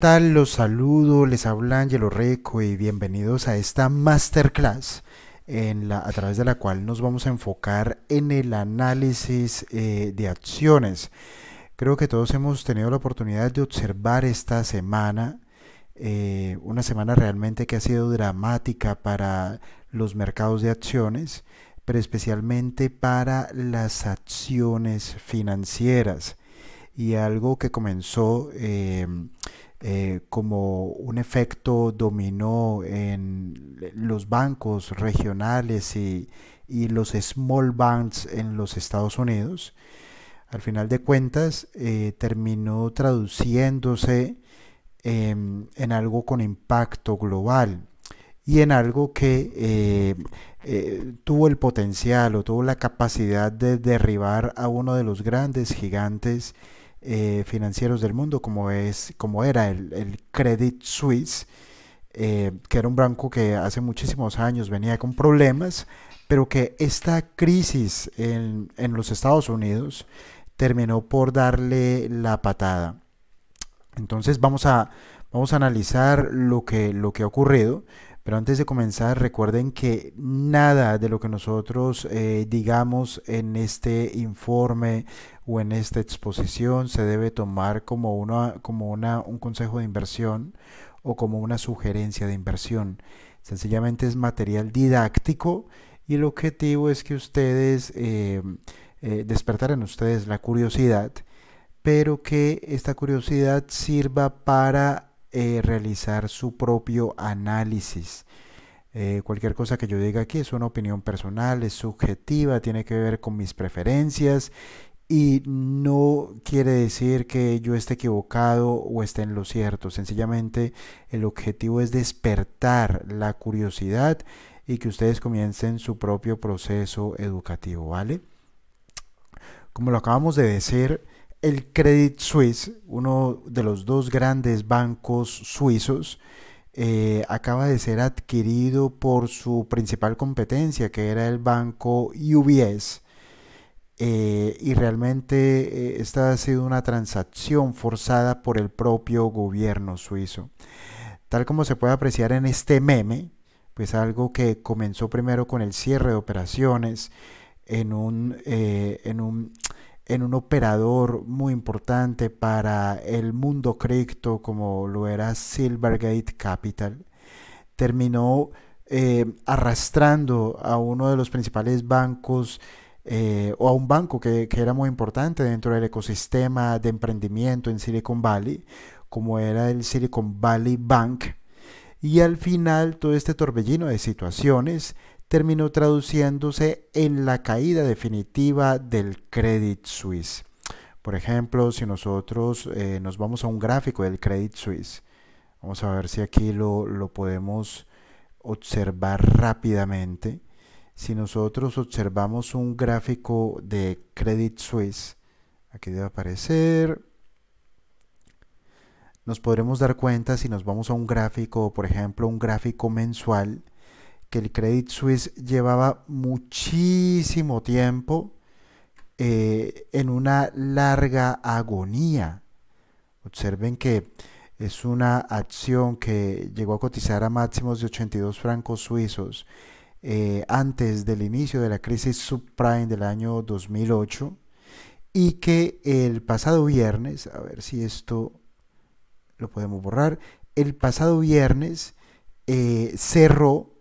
tal? Los saludo, les habla Angelo Reco y bienvenidos a esta masterclass a través de la cual nos vamos a enfocar en el análisis eh, de acciones. Creo que todos hemos tenido la oportunidad de observar esta semana, eh, una semana realmente que ha sido dramática para los mercados de acciones, pero especialmente para las acciones financieras. Y algo que comenzó... Eh, eh, como un efecto dominó en los bancos regionales y, los small banks en los Estados Unidos. Al final de cuentas, eh, terminó traduciéndose em, en algo con impacto global y en algo que eh, tuvo el potencial o tuvo la capacidad de derribar a uno de los grandes gigantes eh, financieros del mundo, como, es, como era el, Credit Suisse, eh, que era un banco que hace muchísimos años venía con problemas, pero que esta crisis en, en los Estados Unidos terminó por darle la patada. Entonces vamos a, vamos a analizar lo que, lo que ha ocurrido. Pero antes de comenzar, recuerden que nada de lo que nosotros eh, digamos en este informe o en esta exposición se debe tomar como, una, como una, un consejo de inversión o como una sugerencia de inversión. Sencillamente es material didáctico y el objetivo es que ustedes eh, eh, despertaran ustedes la curiosidad, pero que esta curiosidad sirva para eh, realizar su propio análisis. Eh, cualquier cosa que yo diga aquí es una opinión personal, es subjetiva, tiene que ver con mis preferencias y no quiere decir que yo esté equivocado o esté en lo cierto. Sencillamente el objetivo es despertar la curiosidad y que ustedes comiencen su propio proceso educativo, ¿vale? Como lo acabamos de decir, el Credit Suisse, uno de los dos grandes bancos suizos, eh, acaba de ser adquirido por su principal competencia, que era el banco UBS. Eh, y realmente eh, esta ha sido una transacción forzada por el propio gobierno suizo. Tal como se puede apreciar en este meme, pues algo que comenzó primero con el cierre de operaciones en un, en un en un operador muy importante para el mundo cripto como lo era Silvergate Capital, terminó eh, arrastrando a uno de los principales bancos eh, o a un banco que, que, era muy importante dentro del ecosistema de emprendimiento en Silicon Valley, como era el Silicon Valley Bank. Y al final todo este torbellino de situaciones terminó traduciéndose en la caída definitiva del Credit Suisse. Por ejemplo, si nosotros eh, nos vamos a un gráfico del Credit Suisse, vamos a ver si aquí lo, lo podemos observar rápidamente. Si nosotros observamos un gráfico de Credit Suisse, aquí debe aparecer, nos podremos dar cuenta si nos vamos a un gráfico, por ejemplo, un gráfico mensual, que el Credit Suisse llevaba muchísimo tiempo eh, en una larga agonía. Observen que es una acción que llegó a cotizar a máximos de 82 francos suizos eh, antes del inicio de la crisis subprime del año 2008 y que el pasado viernes, a ver si esto lo podemos borrar, el pasado viernes eh, cerró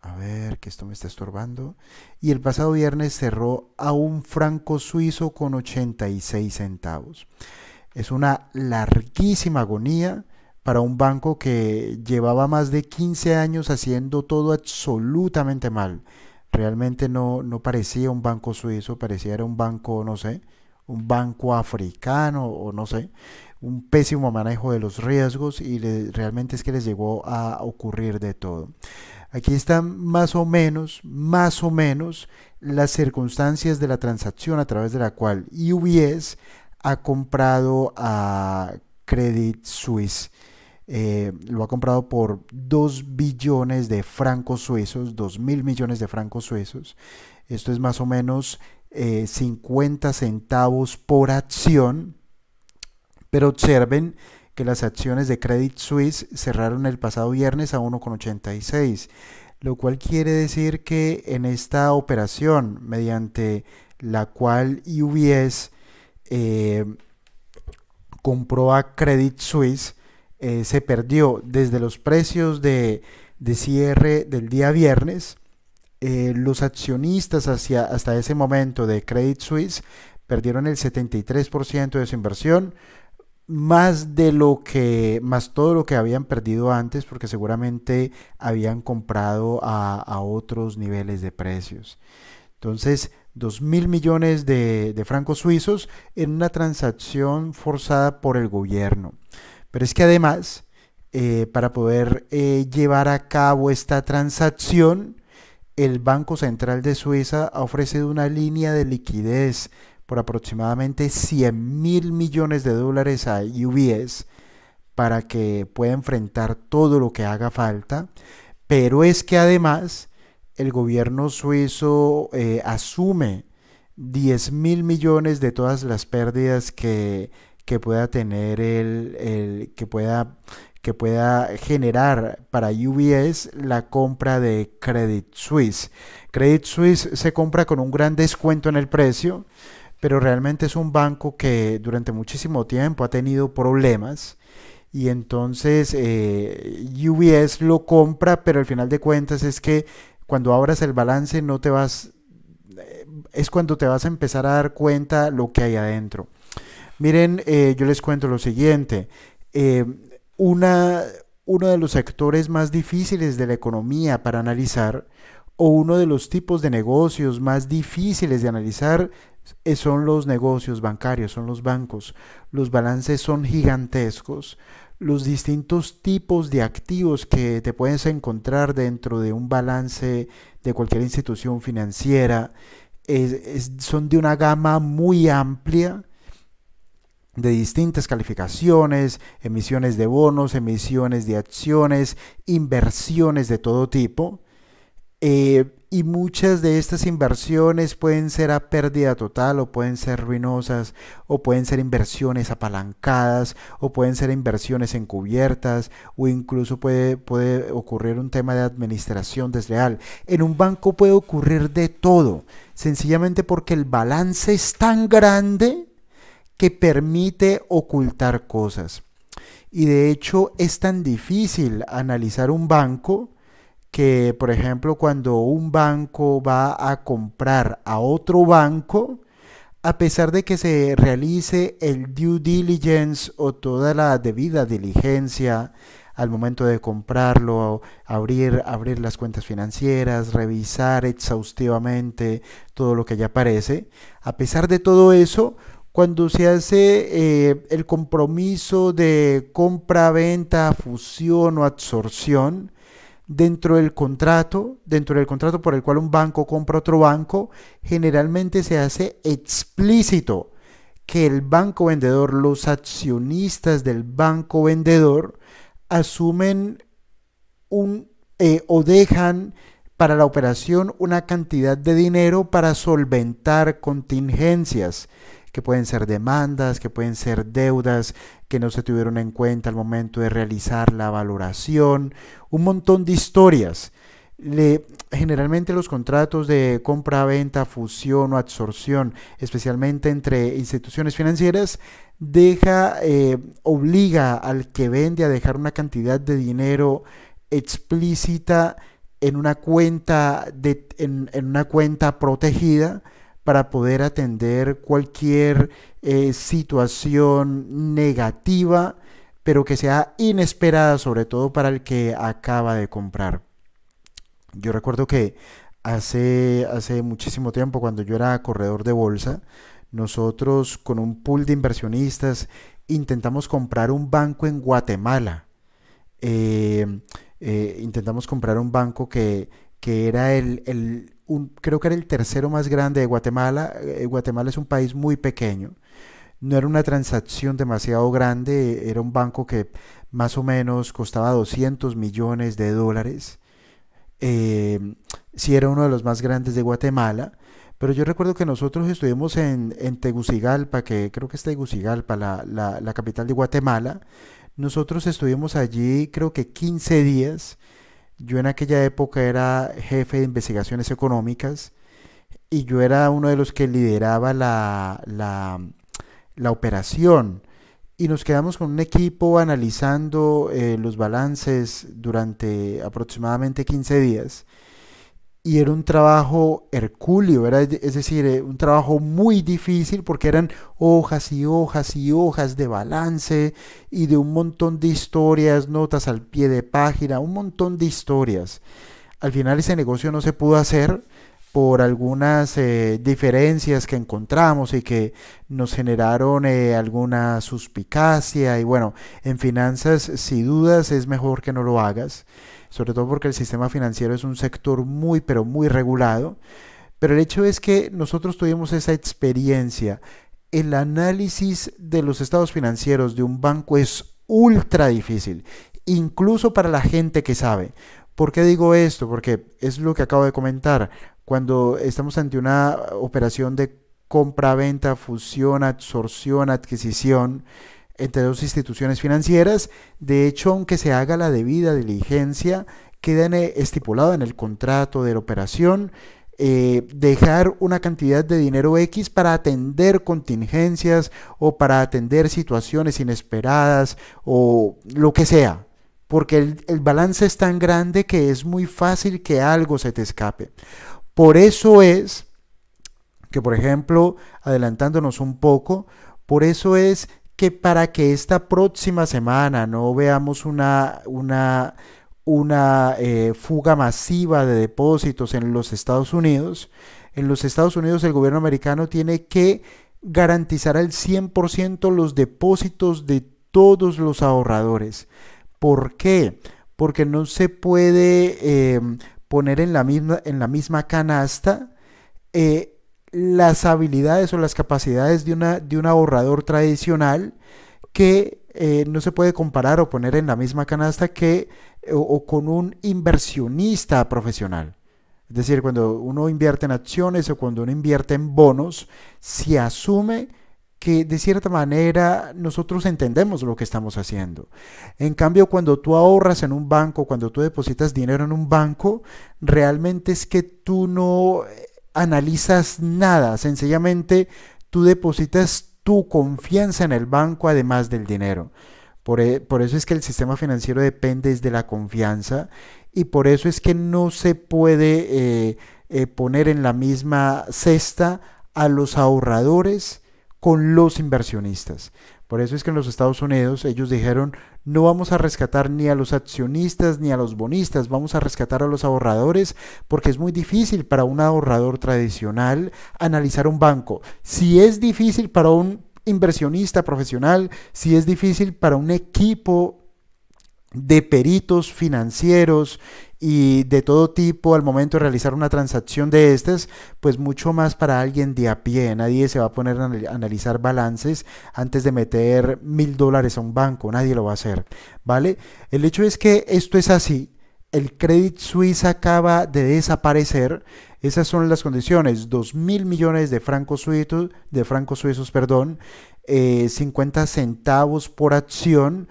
a ver, que esto me está estorbando. Y el pasado viernes cerró a un franco suizo con 86 centavos. Es una larguísima agonía para un banco que llevaba más de 15 años haciendo todo absolutamente mal. Realmente no, no parecía un banco suizo, parecía era un banco, no sé, un banco africano o no sé, un pésimo manejo de los riesgos y realmente es que les llegó a ocurrir de todo. Aquí están más o menos, más o menos las circunstancias de la transacción a través de la cual UBS ha comprado a Credit Suisse. Eh, lo ha comprado por 2 billones de francos suizos, 2 mil millones de francos suizos. Esto es más o menos 50 eh, centavos por acción. Pero observen que las acciones de Credit Suisse cerraron el pasado viernes a 1,86, lo cual quiere decir que en esta operación, mediante la cual UBS eh, compró a Credit Suisse, eh, se perdió desde los precios de, cierre del día viernes. Eh, los accionistas hacia, hasta ese momento de Credit Suisse perdieron el 73% de su inversión, más de lo que, más todo lo que habían perdido antes, porque seguramente habían comprado a, otros niveles de precios. Entonces, dos mil millones de, francos suizos en una transacción forzada por el gobierno. Pero es que además, eh, para poder eh, llevar a cabo esta transacción, el Banco Central de Suiza ha ofrecido una línea de liquidez por aproximadamente 100 mil millones de dólares a UBS para que pueda enfrentar todo lo que haga falta. Pero es que además el gobierno suizo eh, asume 10 mil millones de todas las pérdidas que, que pueda tener el, que pueda que pueda generar para UBS la compra de Credit Suisse. Credit Suisse se compra con un gran descuento en el precio, pero realmente es un banco que durante muchísimo tiempo ha tenido problemas y entonces eh, UBS lo compra, pero al final de cuentas es que cuando abras el balance no te vas, eh, es cuando te vas a empezar a dar cuenta lo que hay adentro. Miren, eh, yo les cuento lo siguiente. una, uno de los sectores más difíciles de la economía para analizar o uno de los tipos de negocios más difíciles de analizar eh, son los negocios bancarios, son los bancos. Los balances son gigantescos. Los distintos tipos de activos que te puedes encontrar dentro de un balance de cualquier institución financiera son de una gama muy amplia de distintas calificaciones, emisiones de bonos, emisiones de acciones, inversiones de todo tipo. Eh, y muchas de estas inversiones pueden ser a pérdida total o pueden ser ruinosas o pueden ser inversiones apalancadas o pueden ser inversiones encubiertas o incluso puede, puede ocurrir un tema de administración desleal. En un banco puede ocurrir de todo, sencillamente porque el balance es tan grande que permite ocultar cosas. Y de hecho es tan difícil analizar un banco que, por ejemplo, cuando un banco va a comprar a otro banco, a pesar de que se realice el due diligence o toda la debida diligencia al momento de comprarlo, abrir, abrir las cuentas financieras, revisar exhaustivamente todo lo que ya aparece, a pesar de todo eso, cuando se hace eh, el compromiso de compra-venta, fusión o absorción, dentro del contrato, dentro del contrato por el cual un banco compra otro banco, generalmente se hace explícito que el banco vendedor, los accionistas del banco vendedor asumen un eh, o dejan para la operación una cantidad de dinero para solventar contingencias que pueden ser demandas, que pueden ser deudas que no se tuvieron en cuenta al momento de realizar la valoración, un montón de historias. generalmente los contratos de compra-venta, fusión o absorción, especialmente entre instituciones financieras, deja, eh, obliga al que vende a dejar una cantidad de dinero explícita en una cuenta, en, en una cuenta protegida para poder atender cualquier eh, situación negativa, pero que sea inesperada, sobre todo para el que acaba de comprar. Yo recuerdo que hace, hace muchísimo tiempo, cuando yo era corredor de bolsa, nosotros con un pool de inversionistas intentamos comprar un banco en Guatemala. Eh, eh, intentamos comprar un banco que, era el creo que era el tercero más grande de Guatemala. Eh, Guatemala es un país muy pequeño. No era una transacción demasiado grande, era un banco que más o menos costaba 200 millones de dólares. Eh, sí era uno de los más grandes de Guatemala, pero yo recuerdo que nosotros estuvimos en, Tegucigalpa, que creo que es Tegucigalpa, la, la capital de Guatemala. Nosotros estuvimos allí creo que 15 días yo en aquella época era jefe de investigaciones económicas y yo era uno de los que lideraba la, la, operación. Y nos quedamos con un equipo analizando eh, los balances durante aproximadamente 15 días y era un trabajo hercúleo, es decir, eh, un trabajo muy difícil porque eran hojas y hojas y hojas de balance y de un montón de historias, notas al pie de página, un montón de historias. Al final ese negocio no se pudo hacer por algunas eh, diferencias que encontramos y que nos generaron eh, alguna suspicacia y bueno, en finanzas, si dudas, es mejor que no lo hagas sobre todo porque el sistema financiero es un sector muy, pero muy regulado. Pero el hecho es que nosotros tuvimos esa experiencia. El análisis de los estados financieros de un banco es ultra difícil, incluso para la gente que sabe. ¿Por qué digo esto? Porque es lo que acabo de comentar. Cuando estamos ante una operación de compra-venta, fusión, absorción, adquisición, entre dos instituciones financieras. De hecho, aunque se haga la debida diligencia, quede eh, estipulado en el contrato de la operación eh, dejar una cantidad de dinero X para atender contingencias o para atender situaciones inesperadas o lo que sea. Porque el balance es tan grande que es muy fácil que algo se te escape. Por eso es que, por ejemplo, adelantándonos un poco, por eso es que para que esta próxima semana no veamos una, una, una eh, fuga masiva de depósitos en los Estados Unidos, en los Estados Unidos el gobierno americano tiene que garantizar al 100% los depósitos de todos los ahorradores. ¿Por qué? Porque no se puede eh, poner en la misma, en la misma canasta eh, las habilidades o las capacidades de, una, de un ahorrador tradicional que eh, no se puede comparar o poner en la misma canasta que eh, o, o con un inversionista profesional. Es decir, cuando uno invierte en acciones o cuando uno invierte en bonos, se asume que de cierta manera nosotros entendemos lo que estamos haciendo. En cambio, cuando tú ahorras en un banco, cuando tú depositas dinero en un banco, realmente es que tú no analizas nada, sencillamente tú depositas tu confianza en el banco además del dinero. E, por, eso es que el sistema financiero depende de la confianza y por eso es que no se puede eh, eh, poner en la misma cesta a los ahorradores con los inversionistas. Por eso es que en los Estados Unidos ellos dijeron, no vamos a rescatar ni a los accionistas ni a los bonistas, vamos a rescatar a los ahorradores porque es muy difícil para un ahorrador tradicional analizar un banco. Si es difícil para un inversionista profesional, si es difícil para un equipo de peritos financieros y de todo tipo al momento de realizar una transacción de estas, pues mucho más para alguien de a pie. Nadie se va a poner a analizar balances antes de meter mil dólares a un banco, nadie lo va a hacer, ¿vale? El hecho es que esto es así. El Credit Suisse acaba de desaparecer. Esas son las condiciones. Dos mil millones de francos suizos, de francos suizos, perdón, 50 eh, centavos por acción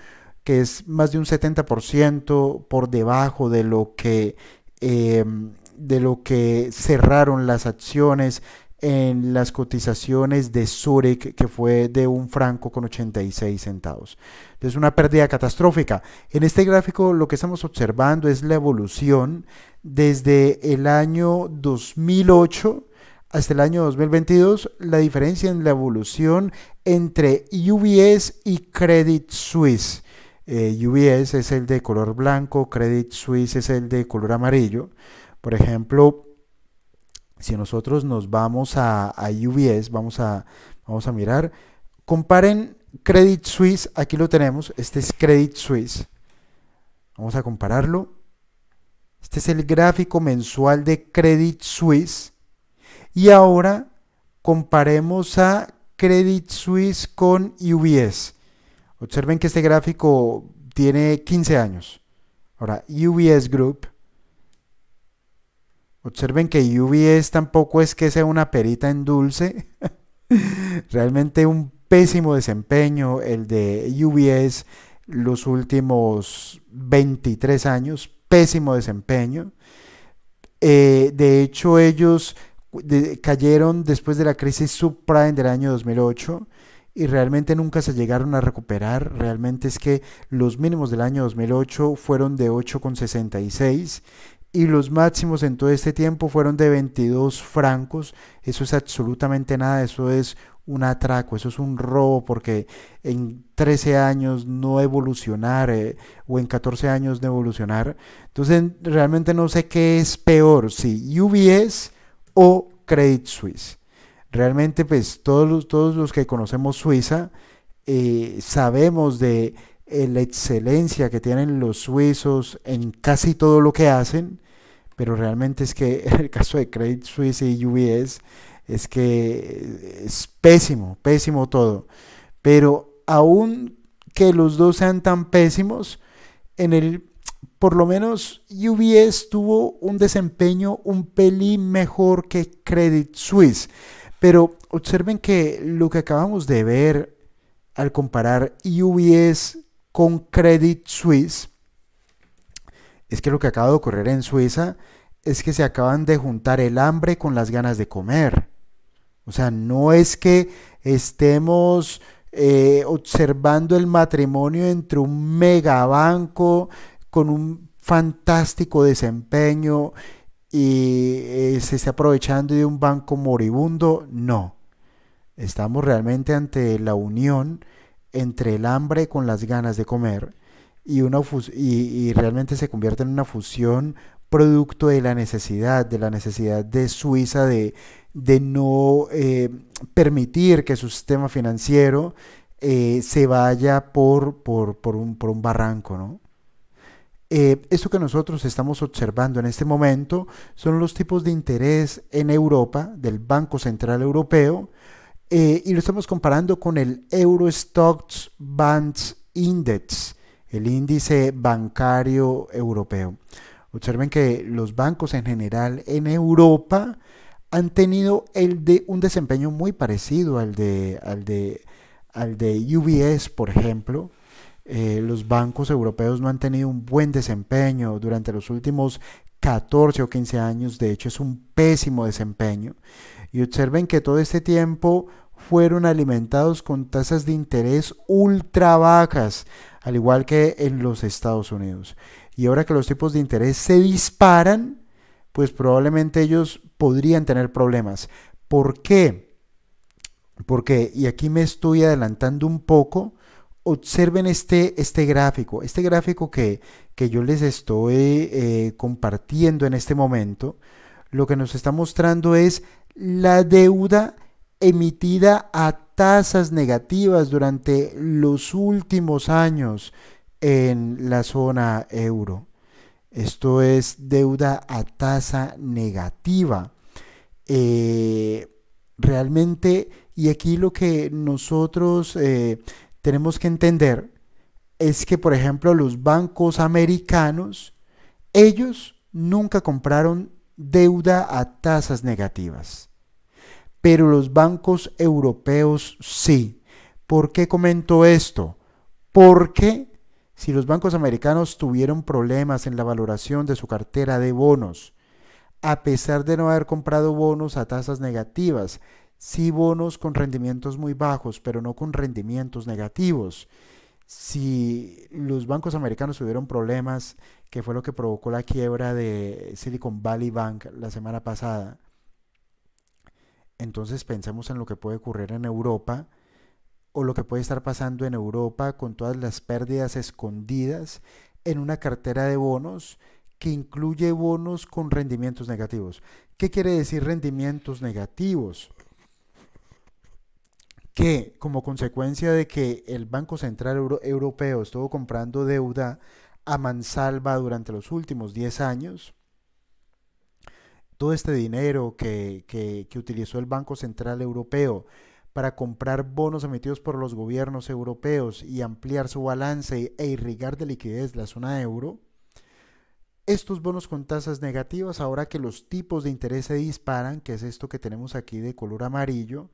que es más de un 70% por debajo de lo que, em, de lo que cerraron las acciones en las cotizaciones de Zurich, que fue de un franco con 86 centavos. Es una pérdida catastrófica. En este gráfico lo que estamos observando es la evolución desde el año 2008 hasta el año 2022, la diferencia en la evolución entre UBS y Credit Suisse. Eh, UBS es el de color blanco, Credit Suisse es el de color amarillo. Por ejemplo, si nosotros nos vamos a, UBS, vamos a, vamos a mirar, comparen Credit Suisse, aquí lo tenemos, este es Credit Suisse. Vamos a compararlo. Este es el gráfico mensual de Credit Suisse. Y ahora comparemos a Credit Suisse con UBS. Observen que este gráfico tiene 15 años. Ahora, UBS Group. Observen que UBS tampoco es que sea una perita en dulce. Realmente un pésimo desempeño el de UBS los últimos 23 años. Pésimo desempeño. Eh, de hecho, ellos cayeron después de la crisis subprime del año 2008 y realmente nunca se llegaron a recuperar. Realmente es que los mínimos del año 2008 fueron de 8,66 y los máximos en todo este tiempo fueron de 22 francos. Eso es absolutamente nada, eso es un atraco, eso es un robo, porque en 13 años no evolucionar eh, o en 14 años no evolucionar. Entonces, realmente no sé qué es peor, si UBS o Credit Suisse. Realmente, pues todos los, que conocemos Suiza eh, sabemos de eh, la excelencia que tienen los suizos en casi todo lo que hacen, pero realmente es que en el caso de Credit Suisse y UBS es que eh, es pésimo, pésimo todo. Pero aún que los dos sean tan pésimos, en el por lo menos UBS tuvo un desempeño un pelín mejor que Credit Suisse. Pero observen que lo que acabamos de ver al comparar UBS con Credit Suisse es que lo que acaba de ocurrir en Suiza es que se acaban de juntar el hambre con las ganas de comer. O sea, no es que estemos eh, observando el matrimonio entre un megabanco con un fantástico desempeño y eh, se está aprovechando de un banco moribundo, no. Estamos realmente ante la unión entre el hambre con las ganas de comer y, una y, realmente se convierte en una fusión producto de la necesidad, de la necesidad de Suiza de, no eh, permitir que su sistema financiero eh, se vaya por, por, por, un, por un barranco, ¿no? Eh, esto que nosotros estamos observando en este momento son los tipos de interés en Europa del Banco Central Europeo eh, y lo estamos comparando con el Eurostox Bands Index, el índice bancario europeo. Observen que los bancos en general en Europa han tenido el de, un desempeño muy parecido al de, al de, al de UBS, por ejemplo, eh, los bancos europeos no han tenido un buen desempeño durante los últimos 14 o 15 años, de hecho es un pésimo desempeño. Y observen que todo este tiempo fueron alimentados con tasas de interés ultra bajas, al igual que en los Estados Unidos. Y ahora que los tipos de interés se disparan, pues probablemente ellos podrían tener problemas. ¿Por qué? Porque, y aquí me estoy adelantando un poco, observen este, este gráfico, este gráfico que, yo les estoy eh, compartiendo en este momento, lo que nos está mostrando es la deuda emitida a tasas negativas durante los últimos años en la zona euro. Esto es deuda a tasa negativa. Eh, realmente, y aquí lo que nosotros eh, tenemos que entender es que, por ejemplo, los bancos americanos, ellos nunca compraron deuda a tasas negativas, pero los bancos europeos sí. ¿Por qué comento esto? Porque si los bancos americanos tuvieron problemas en la valoración de su cartera de bonos, a pesar de no haber comprado bonos a tasas negativas, sí bonos con rendimientos muy bajos, pero no con rendimientos negativos. Si los bancos americanos tuvieron problemas, que fue lo que provocó la quiebra de Silicon Valley Bank la semana pasada, entonces pensemos en lo que puede ocurrir en Europa o lo que puede estar pasando en Europa con todas las pérdidas escondidas en una cartera de bonos que incluye bonos con rendimientos negativos. ¿Qué quiere decir rendimientos negativos? que como consecuencia de que el Banco Central Europeo estuvo comprando deuda a mansalva durante los últimos 10 años, todo este dinero que, que utilizó el Banco Central Europeo para comprar bonos emitidos por los gobiernos europeos y ampliar su balance e irrigar de liquidez la zona euro, estos bonos con tasas negativas, ahora que los tipos de interés se disparan, que es esto que tenemos aquí de color amarillo,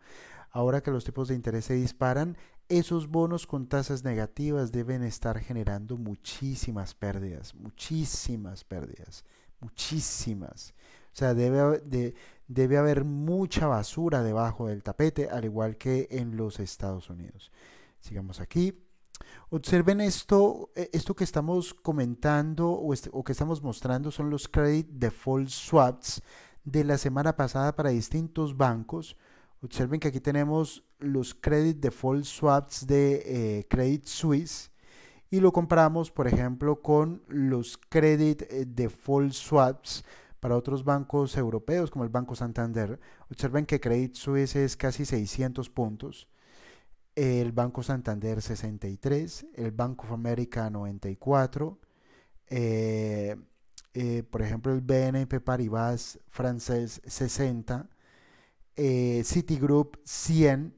Ahora que los tipos de interés se disparan, esos bonos con tasas negativas deben estar generando muchísimas pérdidas, muchísimas pérdidas, muchísimas. O sea, debe, debe haber mucha basura debajo del tapete, al igual que en los Estados Unidos. Sigamos aquí. Observen esto, e-, esto que estamos comentando este, o, que estamos mostrando son los credit default swaps de la semana pasada para distintos bancos. Observen que aquí tenemos los credit default swaps de eh, Credit Suisse y lo comparamos, por ejemplo, con los credit eh, default swaps para otros bancos europeos como el Banco Santander. Observen que Credit Suisse es casi 600 puntos, el Banco Santander 63, el Banco of America 94, eh, por ejemplo el BNP Paribas francés 60, eh, Citigroup 100,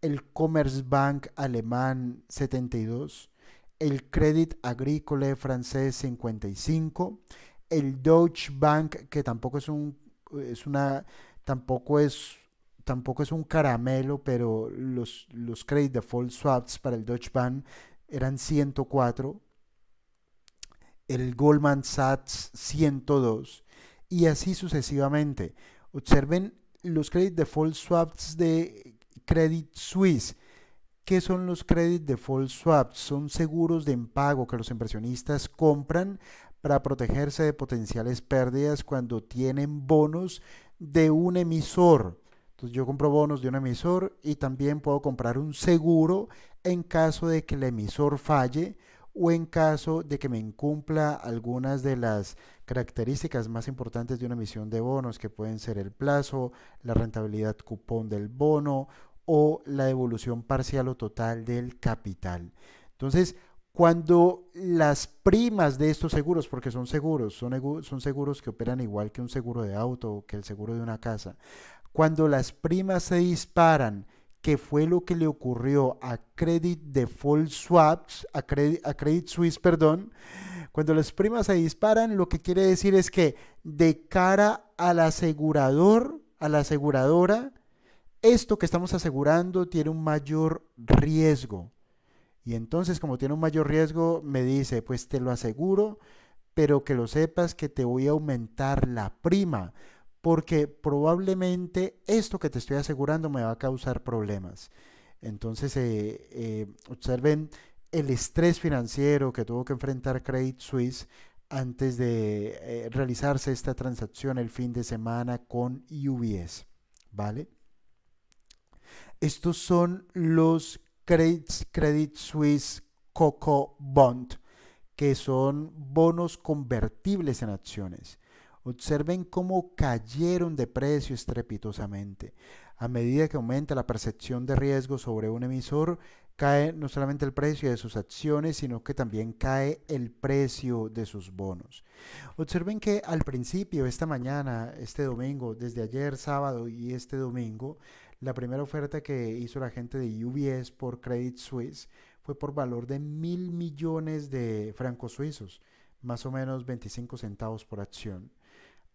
el Commerzbank alemán 72, el Credit Agricole francés 55, el Deutsche Bank, que tampoco es un, una, tampoco es, tampoco es un caramelo, pero los, los credit default swaps para el Deutsche Bank eran 104, el Goldman Sachs 102 y así sucesivamente. Observen los credit default swaps de Credit Suisse. ¿Qué son los credit default swaps? Son seguros de empago que los inversionistas compran para protegerse de potenciales pérdidas cuando tienen bonos de un emisor. Entonces yo compro bonos de un emisor y también puedo comprar un seguro en caso de que el emisor falle o en caso de que me incumpla algunas de las características más importantes de una emisión de bonos, que pueden ser el plazo, la rentabilidad cupón del bono o la devolución parcial o total del capital. Entonces, cuando las primas de estos seguros, porque son seguros, son, son seguros que operan igual que un seguro de auto o que el seguro de una casa, cuando las primas se disparan, que fue lo que le ocurrió a Credit Default Swaps, a Credit, a Credit Suisse, perdón, cuando las primas se disparan, lo que quiere decir es que de cara al asegurador, a la aseguradora, esto que estamos asegurando tiene un mayor riesgo. Y entonces, como tiene un mayor riesgo, me dice, pues te lo aseguro, pero que lo sepas que te voy a aumentar la prima porque probablemente esto que te estoy asegurando me va a causar problemas. Entonces, eh, eh, observen el estrés financiero que tuvo que enfrentar Credit Suisse antes de eh, realizarse esta transacción el fin de semana con UBS. ¿Vale? Estos son los Credit, Credit Suisse Coco Bond, que son bonos convertibles en acciones. Observen cómo cayeron de precio estrepitosamente. A medida que aumenta la percepción de riesgo sobre un emisor, cae no solamente el precio de sus acciones, sino que también cae el precio de sus bonos. Observen que al principio, esta mañana, este domingo, desde ayer sábado y este domingo, la primera oferta que hizo la gente de UBS por Credit Suisse fue por valor de mil millones de francos suizos, más o menos 25 centavos por acción.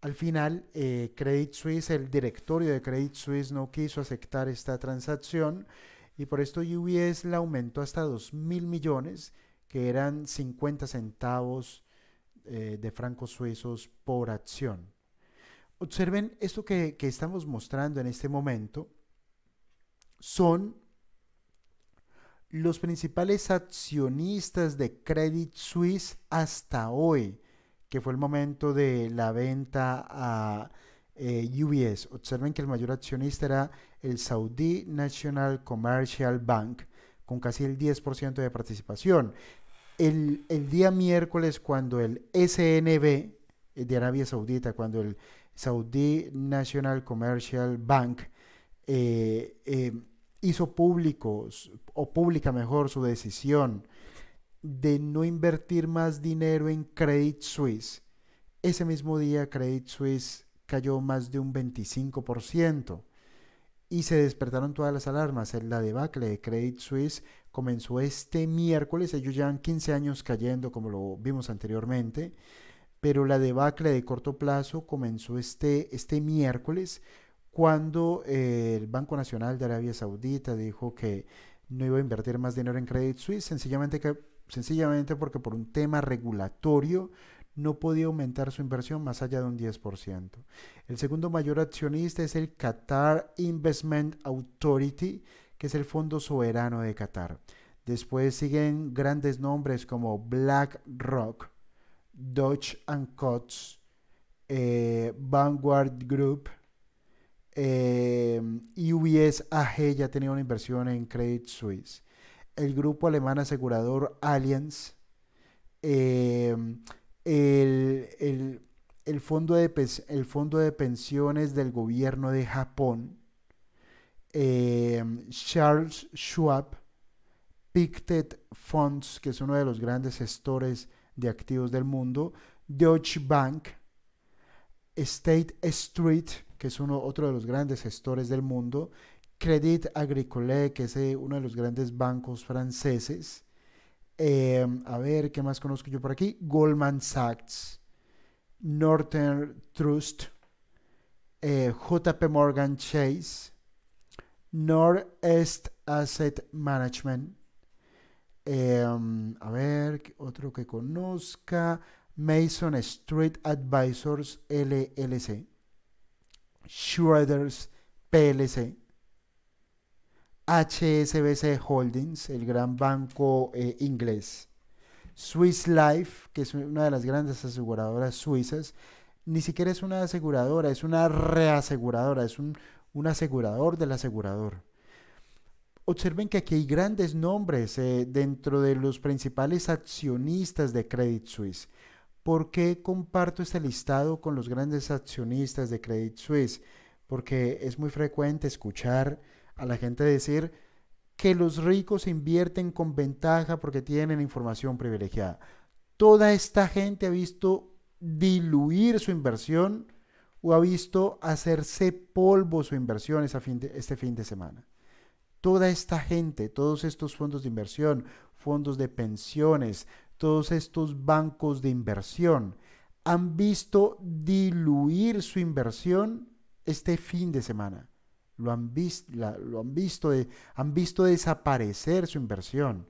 Al final, eh, Credit Suisse, el directorio de Credit Suisse no quiso aceptar esta transacción y por esto UBS la aumentó hasta 2 mil millones, que eran 50 centavos eh, de francos suizos por acción. Observen esto que estamos mostrando en este momento son los principales accionistas de Credit Suisse hasta hoy que fue el momento de la venta a eh, UBS. Observen que el mayor accionista era el Saudi National Commercial Bank, con casi el 10% de participación. El, día miércoles, cuando el SNB eh, de Arabia Saudita, cuando el Saudi National Commercial Bank eh, hizo público o pública mejor, su decisión de no invertir más dinero en Credit Suisse. Ese mismo día Credit Suisse cayó más de un 25% y se despertaron todas las alarmas. La debacle de Credit Suisse comenzó este miércoles, ellos llevan 15 años cayendo como lo vimos anteriormente, pero la debacle de corto plazo comenzó este, este miércoles cuando eh, el Banco Nacional de Arabia Saudita dijo que no iba a invertir más dinero en Credit Suisse, sencillamente que sencillamente porque por un tema regulatorio no podía aumentar su inversión más allá de un 10%. El segundo mayor accionista es el Qatar Investment Authority, que es el Fondo Soberano de Qatar. Después siguen grandes nombres como BlackRock, Dodge ⁇ Cots, eh, Vanguard Group, eh, UBS AG ya tenía una inversión en Credit Suisse el grupo alemán asegurador Allianz, em, el, fondo de, el, fondo de, pensiones del gobierno de Japón, em, Charles Schwab, Pictet Funds, que es uno de los grandes gestores de activos del mundo, Deutsche Bank, State Street, que es uno, otro de los grandes gestores del mundo, Credit Agricole, que es eh, uno de los grandes bancos franceses. Em, a ver, ¿qué más conozco yo por aquí? Goldman Sachs, Northern Trust, eh, JP Morgan Chase, Northeast Asset Management. Em, a ver, otro que conozca. Mason Street Advisors LLC, Schroeder's PLC. HSBC Holdings, el gran banco eh, inglés, Swiss Life, que es una de las grandes aseguradoras suizas, ni siquiera es una aseguradora, es una reaseguradora, es un, asegurador del asegurador. Observen que aquí hay grandes nombres eh, dentro de los principales accionistas de Credit Suisse. ¿Por qué comparto este listado con los grandes accionistas de Credit Suisse? Porque es muy frecuente escuchar a la gente decir que los ricos invierten con ventaja porque tienen información privilegiada. Toda esta gente ha visto diluir su inversión o ha visto hacerse polvo su inversión este fin de semana. Toda esta gente, todos estos fondos de inversión, fondos de pensiones, todos estos bancos de inversión, han visto diluir su inversión este fin de semana lo han, lo han visto, eh, han visto desaparecer su inversión.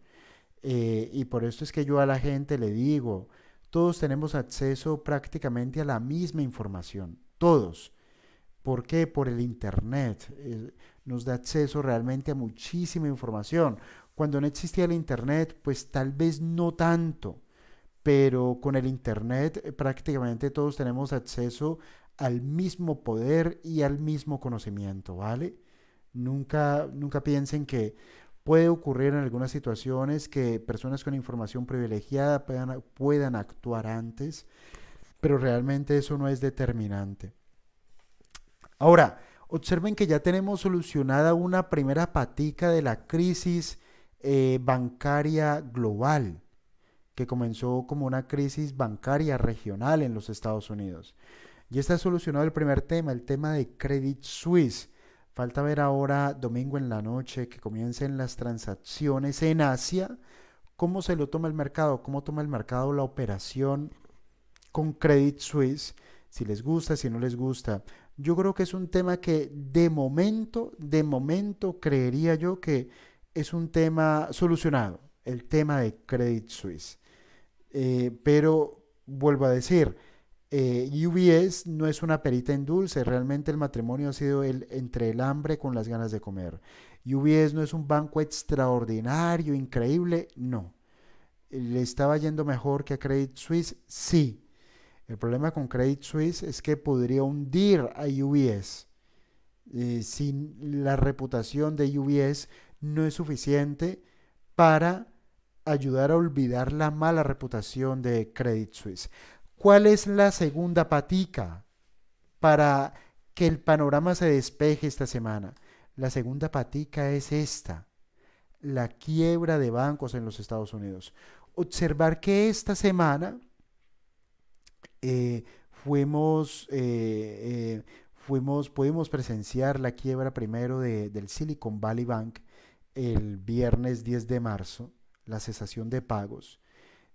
Eh, y por esto es que yo a la gente le digo, todos tenemos acceso prácticamente a la misma información, todos. ¿Por qué? Por el Internet. nos da acceso realmente a muchísima información. Cuando no existía el Internet, pues tal vez no tanto, pero con el Internet eh, prácticamente todos tenemos acceso al mismo poder y al mismo conocimiento, ¿vale? Nunca, nunca piensen que puede ocurrir en algunas situaciones que personas con información privilegiada puedan, actuar antes, pero realmente eso no es determinante. Ahora, observen que ya tenemos solucionada una primera patica de la crisis eh, bancaria global, que comenzó como una crisis bancaria regional en los Estados Unidos. Ya está solucionado el primer tema, el tema de Credit Suisse. Falta ver ahora, domingo en la noche, que comiencen las transacciones en Asia. ¿Cómo se lo toma el mercado? ¿Cómo toma el mercado la operación con Credit Suisse? Si les gusta, si no les gusta. Yo creo que es un tema que de momento, de momento creería yo que es un tema solucionado, el tema de Credit Suisse. Eh, pero vuelvo a decir, eh, UBS no es una perita en dulce, realmente el matrimonio ha sido el, entre el hambre con las ganas de comer. UBS no es un banco extraordinario, increíble, no. ¿Le estaba yendo mejor que a Credit Suisse? Sí. El problema con Credit Suisse es que podría hundir a UBS. Eh, si la reputación de UBS no es suficiente para ayudar a olvidar la mala reputación de Credit Suisse. ¿Cuál es la segunda patica para que el panorama se despeje esta semana? La segunda patica es esta, la quiebra de bancos en los Estados Unidos. Observar que esta semana eh, fuimos, eh, eh, fuimos, pudimos presenciar la quiebra primero del Silicon Valley Bank el viernes 10 de marzo, la cesación de pagos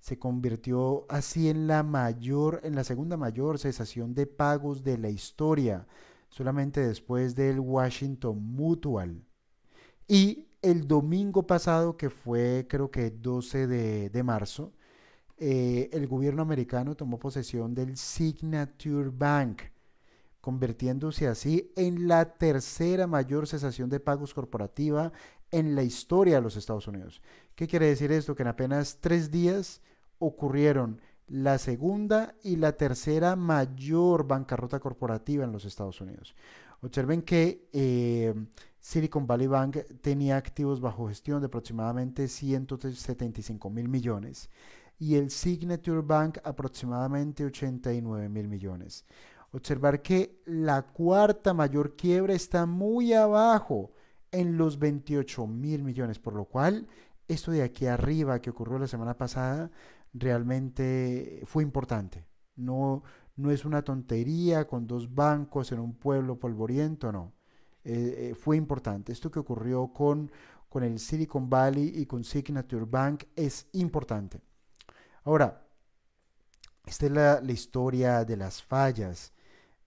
se convirtió así en la mayor, en la segunda mayor cesación de pagos de la historia, solamente después del Washington Mutual. Y el domingo pasado, que fue creo que 12 de, marzo, eh, el gobierno americano tomó posesión del Signature Bank, convirtiéndose así en la tercera mayor cesación de pagos corporativa en la historia de los Estados Unidos. ¿Qué quiere decir esto? Que en apenas tres días ocurrieron la segunda y la tercera mayor bancarrota corporativa en los Estados Unidos. Observen que eh, Silicon Valley Bank tenía activos bajo gestión de aproximadamente 175 mil millones y el Signature Bank aproximadamente 89 mil millones. Observar que la cuarta mayor quiebra está muy abajo en los 28 mil millones, por lo cual esto de aquí arriba que ocurrió la semana pasada realmente fue importante. No, no es una tontería con dos bancos en un pueblo polvoriento, no. Eh, eh, fue importante. Esto que ocurrió con, con el Silicon Valley y con Signature Bank es importante. Ahora, esta es la, la historia de las fallas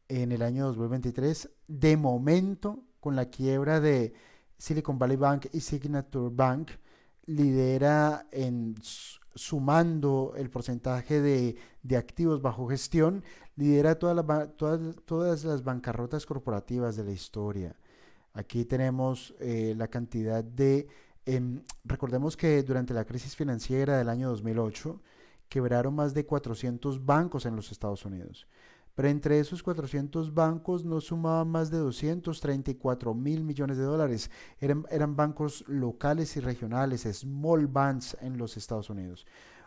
en el año 2023. De momento, con la quiebra de Silicon Valley Bank y Signature Bank, lidera en, sumando el porcentaje de, activos bajo gestión, lidera todas las, todas, las bancarrotas corporativas de la historia. Aquí tenemos eh, la cantidad de... Em, recordemos que durante la crisis financiera del año 2008 quebraron más de 400 bancos en los Estados Unidos pero entre esos 400 bancos no sumaban más de 234 mil millones de dólares. Eran, bancos locales y regionales, small banks en los Estados Unidos.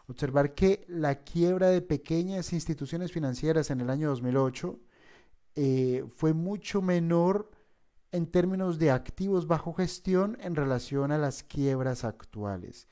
Observar que la quiebra de pequeñas instituciones financieras en el año 2008 eh, fue mucho menor en términos de activos bajo gestión en relación a las quiebras actuales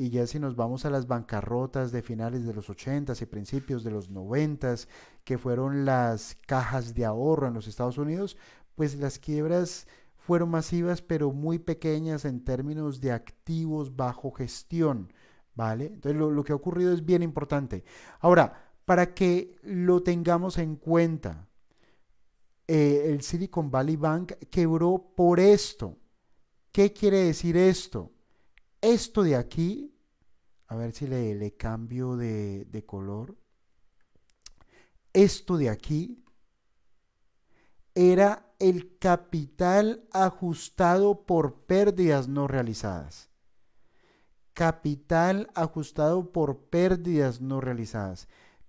y ya si nos vamos a las bancarrotas de finales de los 80 s y principios de los 90, s que fueron las cajas de ahorro en los Estados Unidos, pues las quiebras fueron masivas pero muy pequeñas en términos de activos bajo gestión, ¿vale? Entonces lo, que ha ocurrido es bien importante. Ahora, para que lo tengamos en cuenta, eh, el Silicon Valley Bank quebró por esto. ¿Qué quiere decir esto? Esto de aquí a ver si le, cambio de, color. Esto de aquí era el capital ajustado por pérdidas no realizadas. Capital ajustado por pérdidas no realizadas.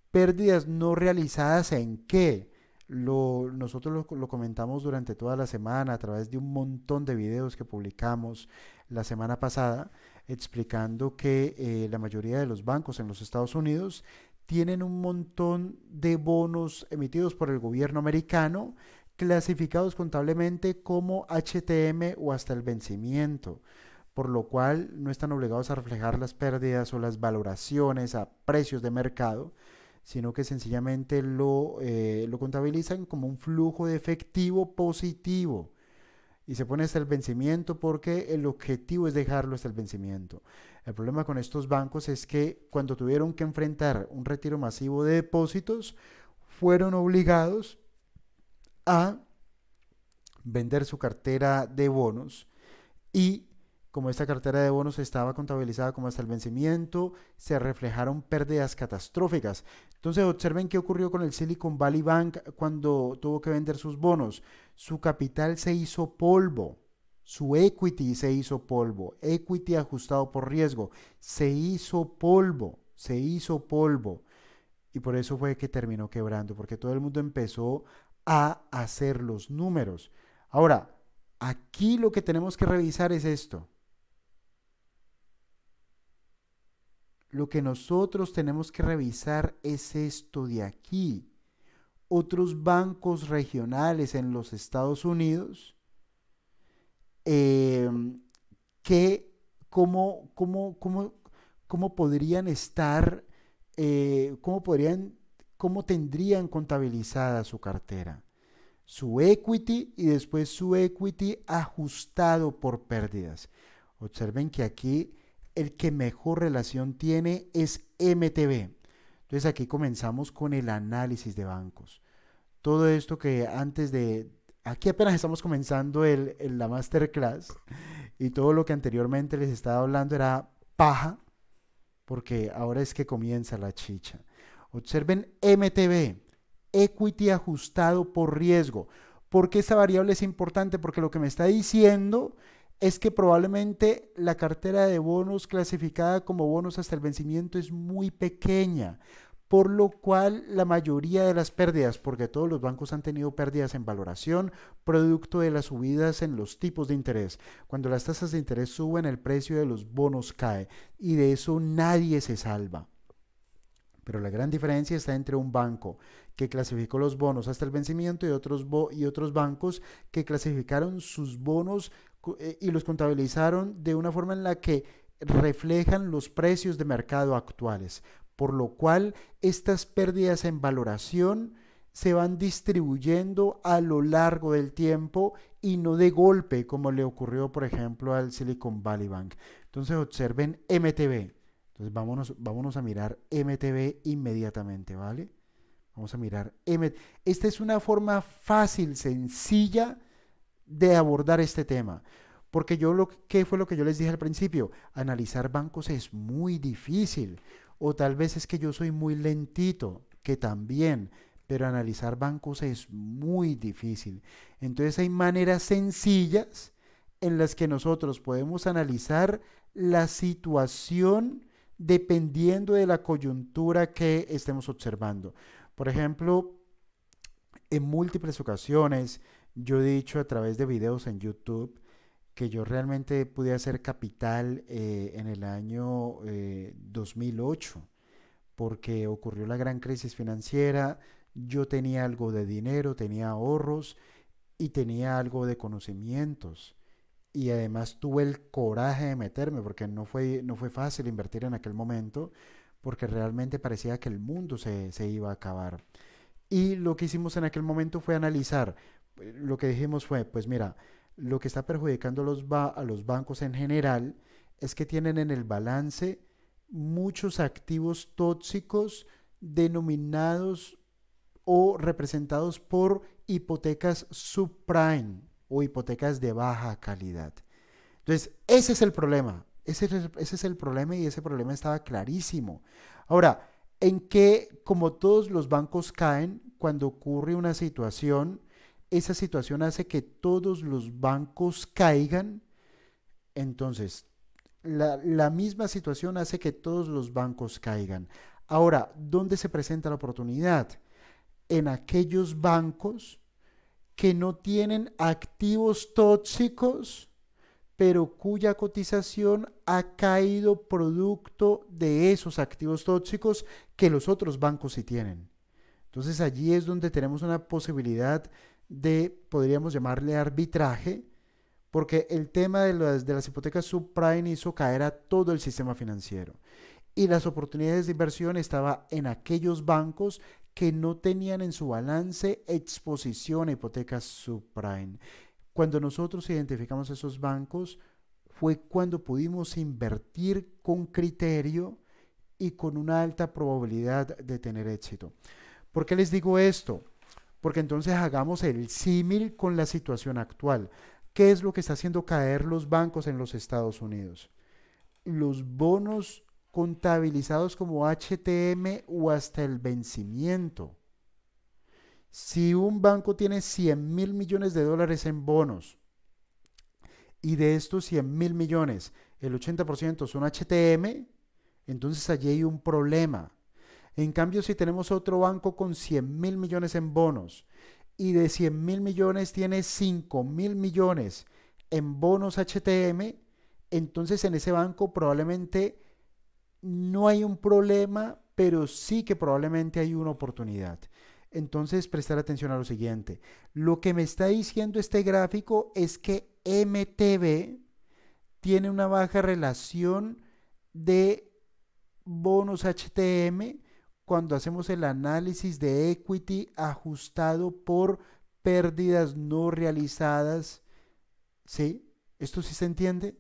Pérdidas no realizadas en qué? Lo, nosotros lo, lo, comentamos durante toda la semana a través de un montón de videos que publicamos la semana pasada, explicando que eh, la mayoría de los bancos en los Estados Unidos tienen un montón de bonos emitidos por el gobierno americano clasificados contablemente como HTM o hasta el vencimiento, por lo cual no están obligados a reflejar las pérdidas o las valoraciones a precios de mercado, sino que sencillamente lo, eh, lo contabilizan como un flujo de efectivo positivo y se pone hasta el vencimiento porque el objetivo es dejarlo hasta el vencimiento. El problema con estos bancos es que cuando tuvieron que enfrentar un retiro masivo de depósitos, fueron obligados a vender su cartera de bonos y como esta cartera de bonos estaba contabilizada como hasta el vencimiento, se reflejaron pérdidas catastróficas. Entonces observen qué ocurrió con el Silicon Valley Bank cuando tuvo que vender sus bonos. Su capital se hizo polvo, su equity se hizo polvo, equity ajustado por riesgo, se hizo polvo, se hizo polvo. Y por eso fue que terminó quebrando, porque todo el mundo empezó a hacer los números. Ahora, aquí lo que tenemos que revisar es esto. Lo que nosotros tenemos que revisar es esto de aquí. Otros bancos regionales en los Estados Unidos, em, que cómo, cómo, podrían estar, eh, cómo podrían, cómo tendrían contabilizada su cartera su equity y después su equity ajustado por pérdidas. Observen que aquí el que mejor relación tiene es MTB. Entonces aquí comenzamos con el análisis de bancos. Todo esto que antes de... Aquí apenas estamos comenzando el, la masterclass y todo lo que anteriormente les estaba hablando era paja, porque ahora es que comienza la chicha. Observen MTB, equity ajustado por riesgo. ¿Por qué esta variable es importante? Porque lo que me está diciendo es que probablemente la cartera de bonos clasificada como bonos hasta el vencimiento es muy pequeña, por lo cual la mayoría de las pérdidas, porque todos los bancos han tenido pérdidas en valoración, producto de las subidas en los tipos de interés. Cuando las tasas de interés suben, el precio de los bonos cae y de eso nadie se salva. Pero la gran diferencia está entre un banco que clasificó los bonos hasta el vencimiento y otros, y otros bancos que clasificaron sus bonos eh, y los contabilizaron de una forma en la que reflejan los precios de mercado actuales, por lo cual estas pérdidas en valoración se van distribuyendo a lo largo del tiempo y no de golpe como le ocurrió por ejemplo al Silicon Valley Bank. Entonces observen MTB. Entonces vámonos, vámonos a mirar MTB inmediatamente, ¿vale? Vamos a mirar MTV. Esta es una forma fácil, sencilla de abordar este tema. Porque yo lo que fue lo que yo les dije al principio, analizar bancos es muy difícil. O tal vez es que yo soy muy lentito, que también, pero analizar bancos es muy difícil. Entonces hay maneras sencillas en las que nosotros podemos analizar la situación dependiendo de la coyuntura que estemos observando. Por ejemplo, en múltiples ocasiones yo he dicho a través de videos en YouTube que yo realmente pude hacer capital eh, en el año 2008, eh, porque ocurrió la gran crisis financiera, yo tenía algo de dinero, tenía ahorros y tenía algo de conocimientos. Y además tuve el coraje de meterme, porque no fue, no fue fácil invertir en aquel momento, porque realmente parecía que el mundo se, se iba a acabar. Y lo que hicimos en aquel momento fue analizar lo que dijimos fue, pues mira, lo que está perjudicando los a los bancos en general es que tienen en el balance muchos activos tóxicos denominados o representados por hipotecas subprime o hipotecas de baja calidad. Entonces, ese es el problema. Ese es el, ese es el problema y ese problema estaba clarísimo. Ahora, en que como todos los bancos caen cuando ocurre una situación esa situación hace que todos los bancos caigan, entonces la, misma situación hace que todos los bancos caigan. Ahora, ¿dónde se presenta la oportunidad? En aquellos bancos que no tienen activos tóxicos, pero cuya cotización ha caído producto de esos activos tóxicos que los otros bancos sí tienen. Entonces allí es donde tenemos una posibilidad de, podríamos llamarle arbitraje, porque el tema de las, hipotecas subprime hizo caer a todo el sistema financiero. Y las oportunidades de inversión estaba en aquellos bancos que no tenían en su balance exposición a hipotecas subprime. Cuando nosotros identificamos esos bancos, fue cuando pudimos invertir con criterio y con una alta probabilidad de tener éxito. ¿Por qué les digo esto? Porque entonces hagamos el símil con la situación actual. ¿Qué es lo que está haciendo caer los bancos en los Estados Unidos? Los bonos contabilizados como HTM o hasta el vencimiento. Si un banco tiene 100 mil millones de dólares en bonos y de estos 100 mil millones el 80% son HTM, entonces allí hay un problema en cambio, si tenemos otro banco con 100 mil millones en bonos y de 100 mil millones tiene 5 mil millones en bonos HTM, entonces en ese banco probablemente no hay un problema, pero sí que probablemente hay una oportunidad. Entonces, prestar atención a lo siguiente. Lo que me está diciendo este gráfico es que MTV tiene una baja relación de bonos HTM cuando hacemos el análisis de equity ajustado por pérdidas no realizadas. ¿Sí? ¿Esto sí se entiende?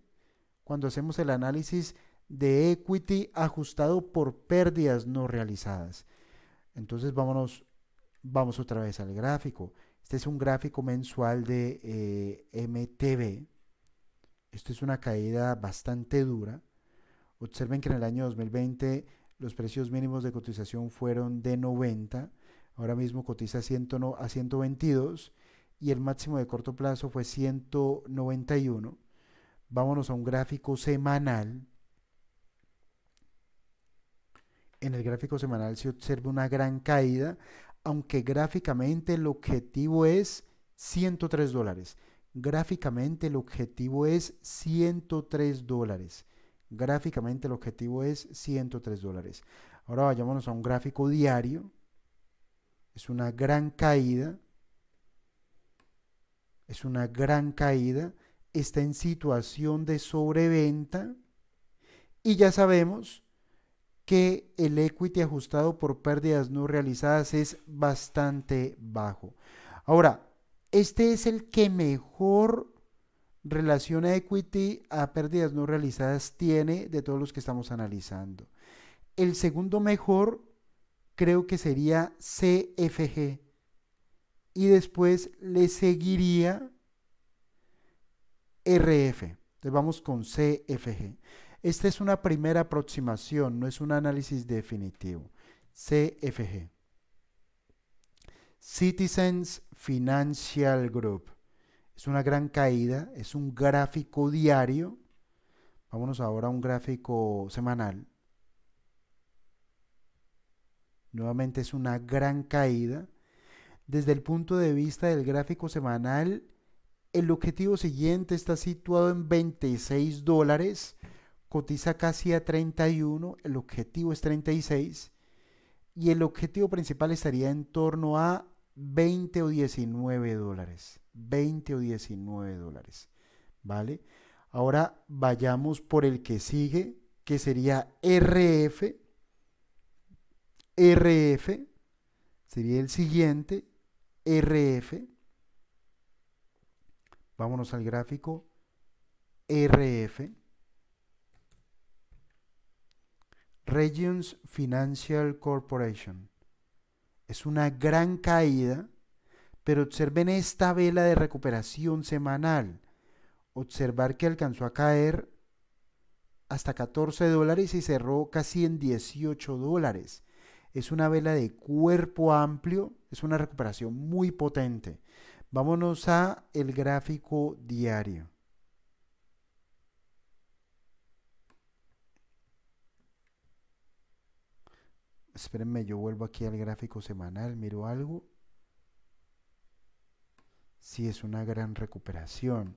Cuando hacemos el análisis de equity ajustado por pérdidas no realizadas. Entonces vámonos, vamos otra vez al gráfico. Este es un gráfico mensual de eh, MTV. Esto es una caída bastante dura. Observen que en el año 2020 los precios mínimos de cotización fueron de 90, ahora mismo cotiza a, a 122 y el máximo de corto plazo fue 191. Vámonos a un gráfico semanal. En el gráfico semanal se observa una gran caída, aunque gráficamente el objetivo es 103 dólares. Gráficamente el objetivo es 103 dólares. Gráficamente el objetivo es 103 dólares. Ahora vayámonos a un gráfico diario. Es una gran caída. Es una gran caída. Está en situación de sobreventa. Y ya sabemos que el equity ajustado por pérdidas no realizadas es bastante bajo. Ahora, este es el que mejor relación equity a pérdidas no realizadas tiene de todos los que estamos analizando. El segundo mejor creo que sería CFG. Y después le seguiría RF. Entonces vamos con CFG. Esta es una primera aproximación, no es un análisis definitivo. CFG. Citizens Financial Group. Es una gran caída, es un gráfico diario. Vámonos ahora a un gráfico semanal. Nuevamente es una gran caída. Desde el punto de vista del gráfico semanal, el objetivo siguiente está situado en 26 dólares, cotiza casi a 31, el objetivo es 36 y el objetivo principal estaría en torno a 20 o 19 dólares. 20 o 19 dólares. ¿Vale? Ahora vayamos por el que sigue, que sería RF. RF sería el siguiente. RF. Vámonos al gráfico. RF. Regions Financial Corporation. Es una gran caída pero observen esta vela de recuperación semanal. Observar que alcanzó a caer hasta 14 dólares y cerró casi en 18 dólares. Es una vela de cuerpo amplio, es una recuperación muy potente. Vámonos a el gráfico diario. Espérenme, yo vuelvo aquí al gráfico semanal, miro algo si es una gran recuperación.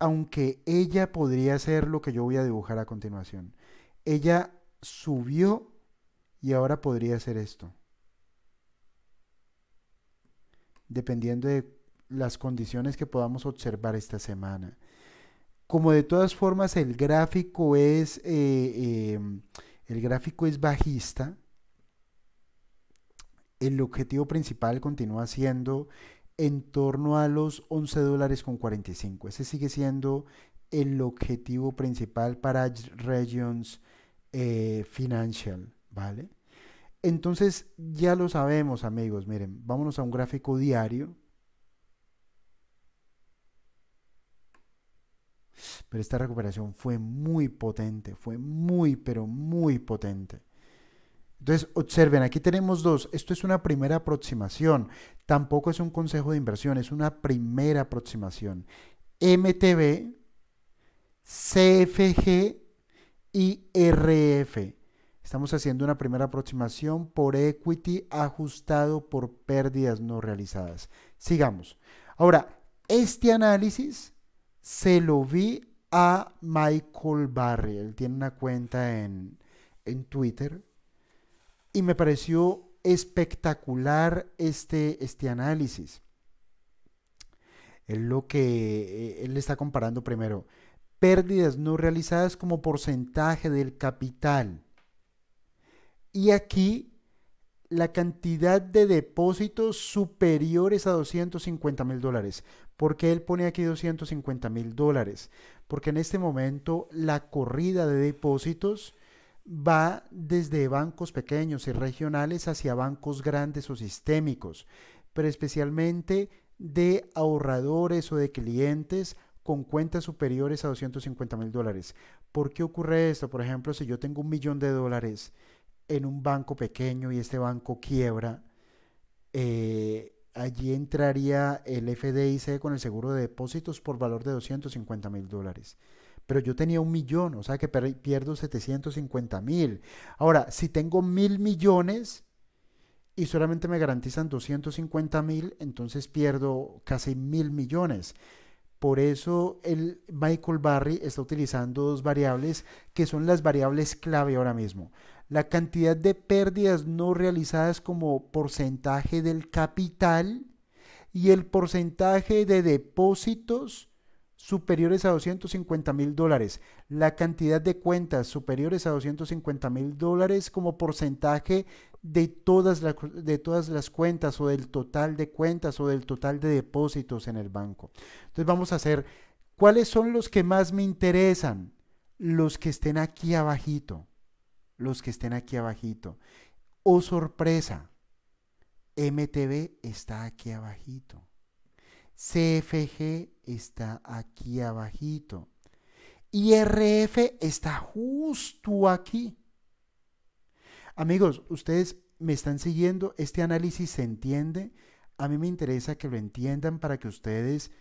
Aunque ella podría hacer lo que yo voy a dibujar a continuación. Ella subió y ahora podría hacer esto. Dependiendo de las condiciones que podamos observar esta semana. Como de todas formas el gráfico es, eh, em, el gráfico es bajista, el objetivo principal continúa siendo en torno a los 11 dólares con 45. Ese sigue siendo el objetivo principal para Regions eh, Financial, ¿vale? Entonces ya lo sabemos amigos, miren, vámonos a un gráfico diario. Pero esta recuperación fue muy potente, fue muy, pero muy potente. Entonces, observen, aquí tenemos dos. Esto es una primera aproximación. Tampoco es un consejo de inversión, es una primera aproximación. MTB, CFG y RF. Estamos haciendo una primera aproximación por equity ajustado por pérdidas no realizadas. Sigamos. Ahora, este análisis se lo vi a Michael Barry. Él tiene una cuenta en, en Twitter y me pareció espectacular este, este análisis. Es lo que eh, él está comparando primero. Pérdidas no realizadas como porcentaje del capital. Y aquí la cantidad de depósitos superiores a 250 mil dólares. ¿Por qué él pone aquí 250 mil dólares? Porque en este momento la corrida de depósitos va desde bancos pequeños y regionales hacia bancos grandes o sistémicos, pero especialmente de ahorradores o de clientes con cuentas superiores a 250 mil dólares. ¿Por qué ocurre esto? Por ejemplo, si yo tengo un millón de dólares en un banco pequeño y este banco quiebra, eh, allí entraría el FDIC con el seguro de depósitos por valor de 250 mil dólares pero yo tenía un millón, o sea que pierdo 750 mil. Ahora, si tengo mil millones y solamente me garantizan 250 mil, entonces pierdo casi mil millones. Por eso el Michael Barry está utilizando dos variables que son las variables clave ahora mismo. La cantidad de pérdidas no realizadas como porcentaje del capital y el porcentaje de depósitos superiores a 250 mil dólares. La cantidad de cuentas superiores a 250 mil dólares como porcentaje de todas, de todas las cuentas o del total de cuentas o del total de depósitos en el banco. Entonces vamos a hacer, ¿cuáles son los que más me interesan? Los que estén aquí abajito. Los que estén aquí abajito. Oh sorpresa, MTV está aquí abajito. CFG está aquí abajito. rf está justo aquí. Amigos, ustedes me están siguiendo, este análisis se entiende. A mí me interesa que lo entiendan para que ustedes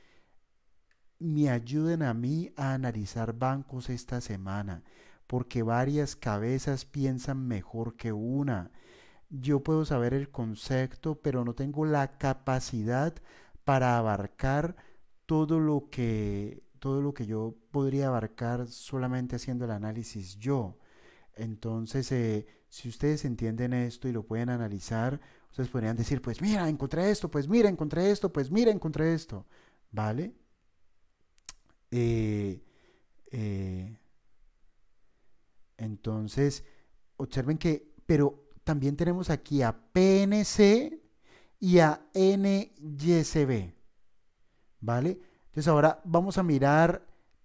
me ayuden a mí a analizar bancos esta semana, porque varias cabezas piensan mejor que una. Yo puedo saber el concepto, pero no tengo la capacidad para abarcar todo lo que, todo lo que yo podría abarcar solamente haciendo el análisis yo. Entonces, eh, si ustedes entienden esto y lo pueden analizar, ustedes podrían decir, pues mira, encontré esto, pues mira, encontré esto, pues mira, encontré esto. ¿Vale? Eh, eh, entonces, observen que, pero también tenemos aquí a PNC y a NYSB. ¿Vale? Entonces ahora vamos a mirar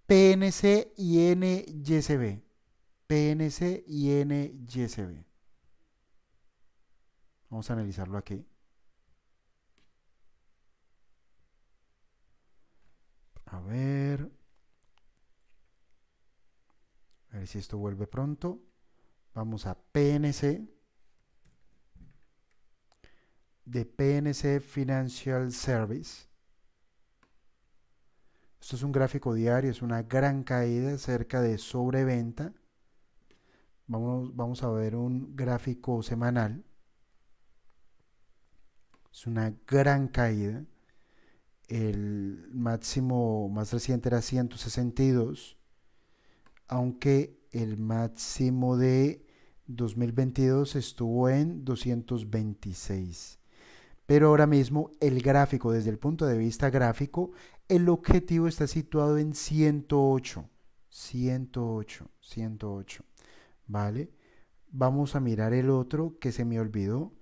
PNC y NYSB. PNC y NYSB. Vamos a analizarlo aquí. A ver. A ver si esto vuelve pronto. Vamos a PNC de PNC Financial Service. Esto es un gráfico diario, es una gran caída cerca de sobreventa. Vamos, vamos a ver un gráfico semanal. Es una gran caída. El máximo más reciente era 162, aunque el máximo de 2022 estuvo en 226. Pero ahora mismo el gráfico, desde el punto de vista gráfico, el objetivo está situado en 108. 108, 108. ¿Vale? Vamos a mirar el otro que se me olvidó.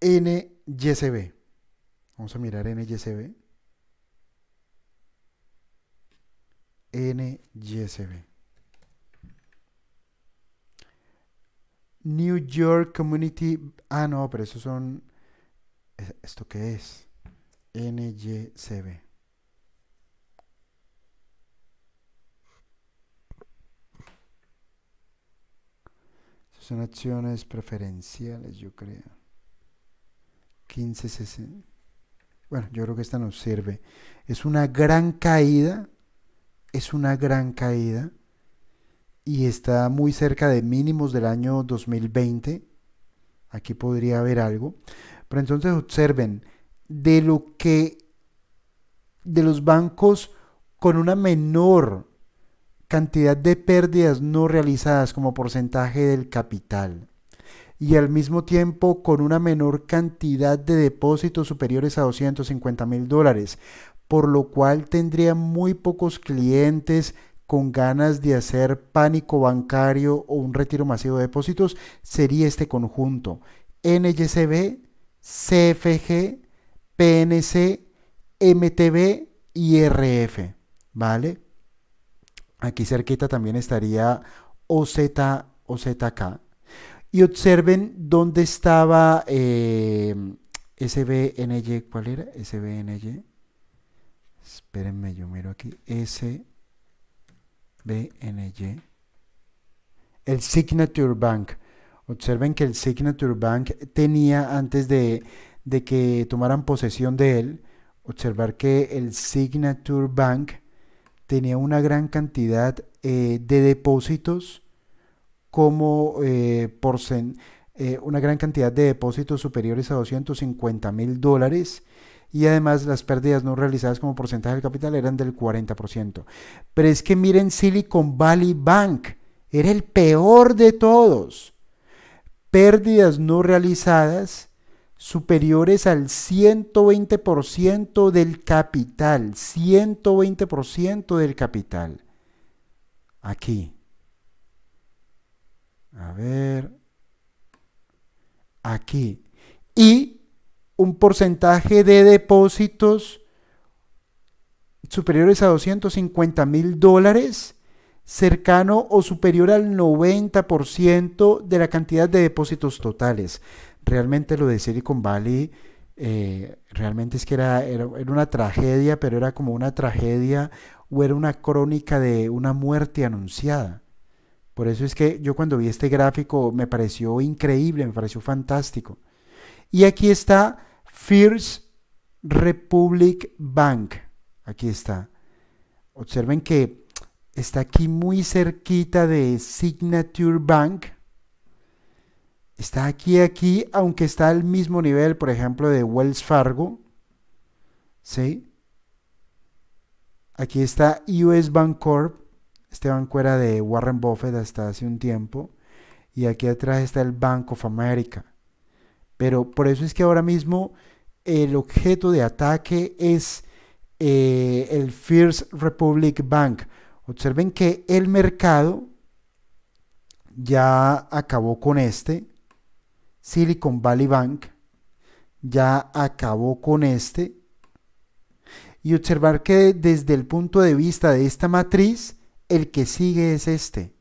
NYSB. Vamos a mirar NYSB, NYSB. New York Community. Ah, no, pero esos son. E, ¿Esto qué es? NYCB. Son acciones preferenciales, yo creo. 1560. Bueno, yo creo que esta nos sirve. Es una gran caída. Es una gran caída y está muy cerca de mínimos del año 2020. Aquí podría haber algo. Pero entonces observen, de lo que de los bancos con una menor cantidad de pérdidas no realizadas como porcentaje del capital y al mismo tiempo con una menor cantidad de depósitos superiores a 250 mil dólares, por lo cual tendría muy pocos clientes con ganas de hacer pánico bancario o un retiro masivo de depósitos sería este conjunto. NYCB, CFG, PNC, MTB y RF. ¿Vale? Aquí cerquita también estaría OZ, OZK. Y observen dónde estaba eh, SBNY. ¿Cuál era? SBNY. Espérenme, yo miro aquí. S. BNY. El Signature Bank. Observen que el Signature Bank tenía antes de, que tomaran posesión de él, observar que el Signature Bank tenía una gran cantidad eh, de depósitos como eh, eh, una gran cantidad de depósitos superiores a 250 mil dólares y además las pérdidas no realizadas como porcentaje del capital eran del 40%. Pero es que miren Silicon Valley Bank, era el peor de todos. Pérdidas no realizadas superiores al 120% del capital, 120% del capital. Aquí. A ver. Aquí. Y un porcentaje de depósitos superiores a 250 mil dólares, cercano o superior al 90% de la cantidad de depósitos totales. Realmente lo de Silicon Valley, eh, realmente es que era, era una tragedia, pero era como una tragedia o era una crónica de una muerte anunciada. Por eso es que yo cuando vi este gráfico me pareció increíble, me pareció fantástico. Y aquí está First Republic Bank. Aquí está. Observen que está aquí muy cerquita de Signature Bank. Está aquí, aquí, aunque está al mismo nivel, por ejemplo, de Wells Fargo. ¿Sí? Aquí está US Bancorp. Este banco era de Warren Buffett hasta hace un tiempo. Y aquí atrás está el Bank of America. Pero por eso es que ahora mismo el objeto de ataque es eh, el First Republic Bank. Observen que el mercado ya acabó con este. Silicon Valley Bank ya acabó con este. Y observar que desde el punto de vista de esta matriz, el que sigue es este.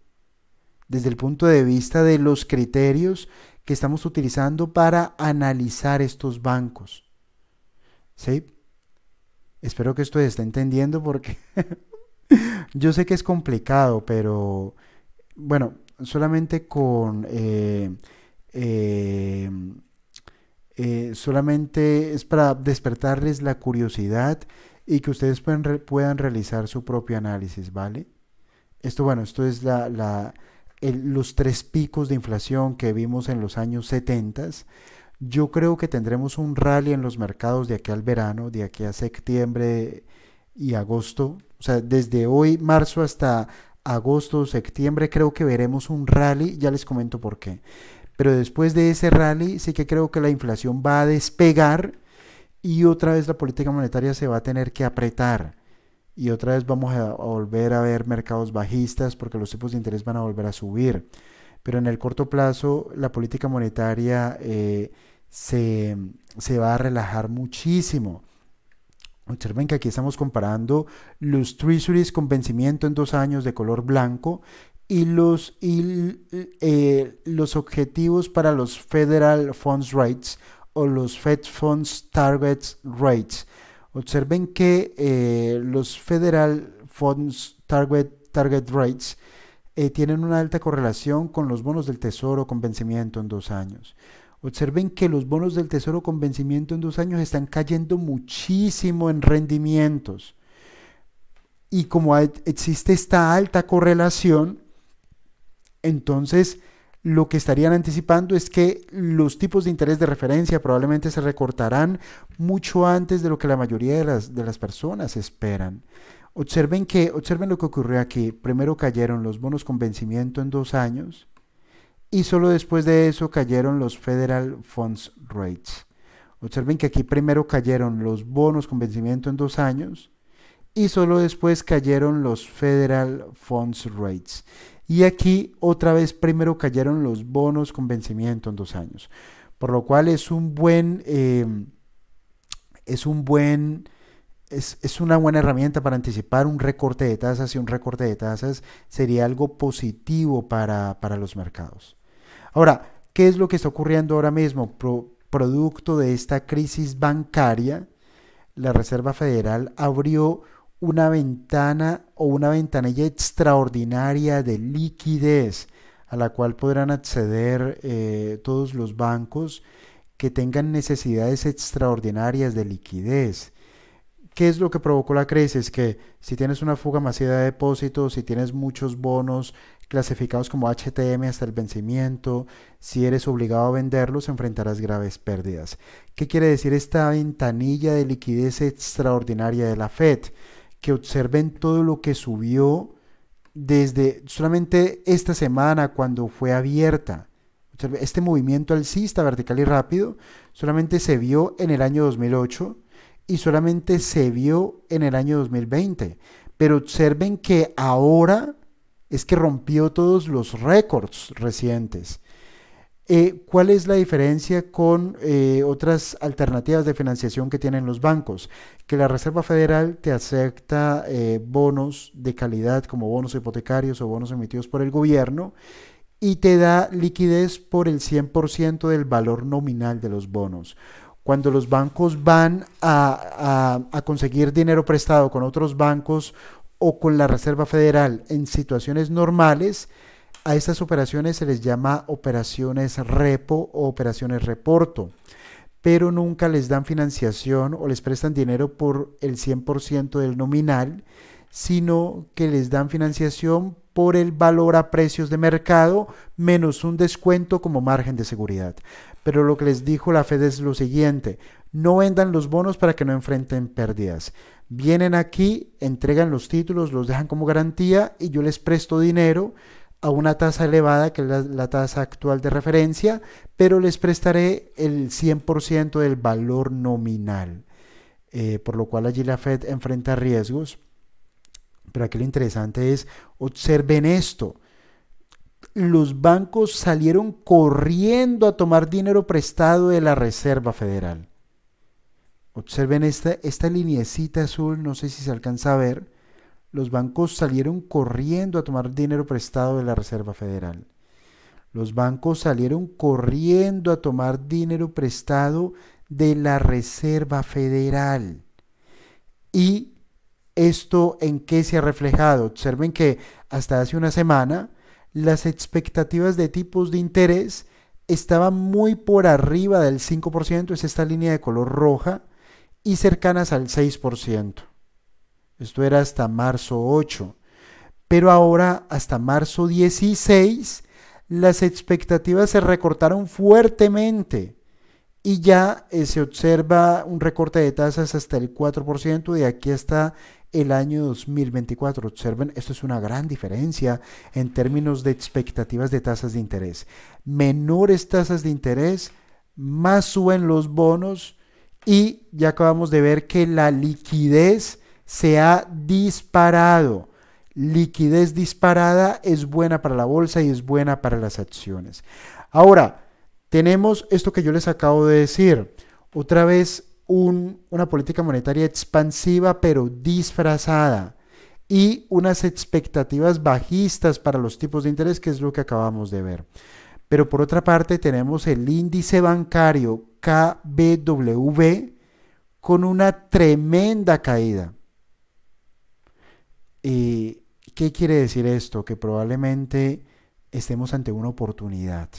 Desde el punto de vista de los criterios que estamos utilizando para analizar estos bancos. ¿Sí? Espero que esto esté entendiendo porque yo sé que es complicado, pero bueno, solamente con... Eh, eh, eh, solamente es para despertarles la curiosidad y que ustedes puedan, puedan realizar su propio análisis, ¿vale? Esto, bueno, esto es la los tres picos de inflación que vimos en los años 70, yo creo que tendremos un rally en los mercados de aquí al verano, de aquí a septiembre y agosto. O sea, desde hoy, marzo hasta agosto, septiembre, creo que veremos un rally. Ya les comento por qué. Pero después de ese rally, sí que creo que la inflación va a despegar y otra vez la política monetaria se va a tener que apretar y otra vez vamos a, volver a ver mercados bajistas porque los tipos de interés van a volver a subir. Pero en el corto plazo la política monetaria eh, se, va a relajar muchísimo. Observen que aquí estamos comparando los treasuries con vencimiento en dos años de color blanco y los, eh, los objetivos para los Federal Funds Rates o los Fed Funds target Rates. Observen que eh, los Federal Funds Target, target Rates eh, tienen una alta correlación con los bonos del tesoro con vencimiento en dos años. Observen que los bonos del tesoro con vencimiento en dos años están cayendo muchísimo en rendimientos. Y como existe esta alta correlación, entonces lo que estarían anticipando es que los tipos de interés de referencia probablemente se recortarán mucho antes de lo que la mayoría de las, de las personas esperan. Observen, que, observen lo que ocurrió aquí. Primero cayeron los bonos con vencimiento en dos años y solo después de eso cayeron los Federal Funds Rates. Observen que aquí primero cayeron los bonos con vencimiento en dos años y solo después cayeron los Federal Funds Rates. Y aquí otra vez primero cayeron los bonos con vencimiento en dos años. Por lo cual es un buen... Em, es un buen... Es, una buena herramienta para anticipar un recorte de tasas y un recorte de tasas sería algo positivo para, los mercados. Ahora, ¿qué es lo que está ocurriendo ahora mismo? producto de esta crisis bancaria, la Reserva Federal abrió una ventana o una ventanilla extraordinaria de liquidez a la cual podrán acceder eh, todos los bancos que tengan necesidades extraordinarias de liquidez. ¿Qué es lo que provocó la crisis? Que si tienes una fuga masiva de depósitos, si tienes muchos bonos clasificados como HTM hasta el vencimiento, si eres obligado a venderlos, enfrentarás graves pérdidas. ¿Qué quiere decir esta ventanilla de liquidez extraordinaria de la Fed? que observen todo lo que subió desde solamente esta semana cuando fue abierta. Este movimiento alcista vertical y rápido solamente se vio en el año 2008 y solamente se vio en el año 2020. Pero observen que ahora es que rompió todos los récords recientes. Eh, ¿Cuál es la diferencia con eh, otras alternativas de financiación que tienen los bancos? Que la Reserva Federal te acepta eh, bonos de calidad como bonos hipotecarios o bonos emitidos por el gobierno y te da liquidez por el 100% del valor nominal de los bonos. Cuando los bancos van a conseguir dinero prestado con otros bancos o con la Reserva Federal en situaciones normales, a estas operaciones se les llama operaciones repo o operaciones reporto, pero nunca les dan financiación o les prestan dinero por el 100% del nominal, sino que les dan financiación por el valor a precios de mercado menos un descuento como margen de seguridad. Pero lo que les dijo la Fed es lo siguiente, no vendan los bonos para que no enfrenten pérdidas. Vienen aquí, entregan los títulos, los dejan como garantía y yo les presto dinero a una tasa elevada, que es la, tasa actual de referencia, pero les prestaré el 100% del valor nominal, eh, por lo cual allí la Fed enfrenta riesgos. Pero aquí lo interesante es, observen esto, los bancos salieron corriendo a tomar dinero prestado de la Reserva Federal. Observen esta, esta azul, no sé si se alcanza a ver los bancos salieron corriendo a tomar dinero prestado de la Reserva Federal. Los bancos salieron corriendo a tomar dinero prestado de la Reserva Federal. ¿Y esto en qué se ha reflejado? Observen que hasta hace una semana las expectativas de tipos de interés estaban muy por arriba del 5%, es esta línea de color roja, y cercanas al 6%. Esto era hasta marzo 8. Pero ahora, hasta marzo 16, las expectativas se recortaron fuertemente y ya eh, se observa un recorte de tasas hasta el 4% de aquí hasta el año 2024. Observen, esto es una gran diferencia en términos de expectativas de tasas de interés. Menores tasas de interés, más suben los bonos y ya acabamos de ver que la liquidez se ha disparado. Liquidez disparada es buena para la bolsa y es buena para las acciones. Ahora, tenemos esto que yo les acabo de decir. Otra vez una política monetaria expansiva pero disfrazada y unas expectativas bajistas para los tipos de interés, que es lo que acabamos de ver. Pero por otra parte tenemos el índice bancario KBW con una tremenda caída. ¿Qué quiere decir esto? Que probablemente estemos ante una oportunidad.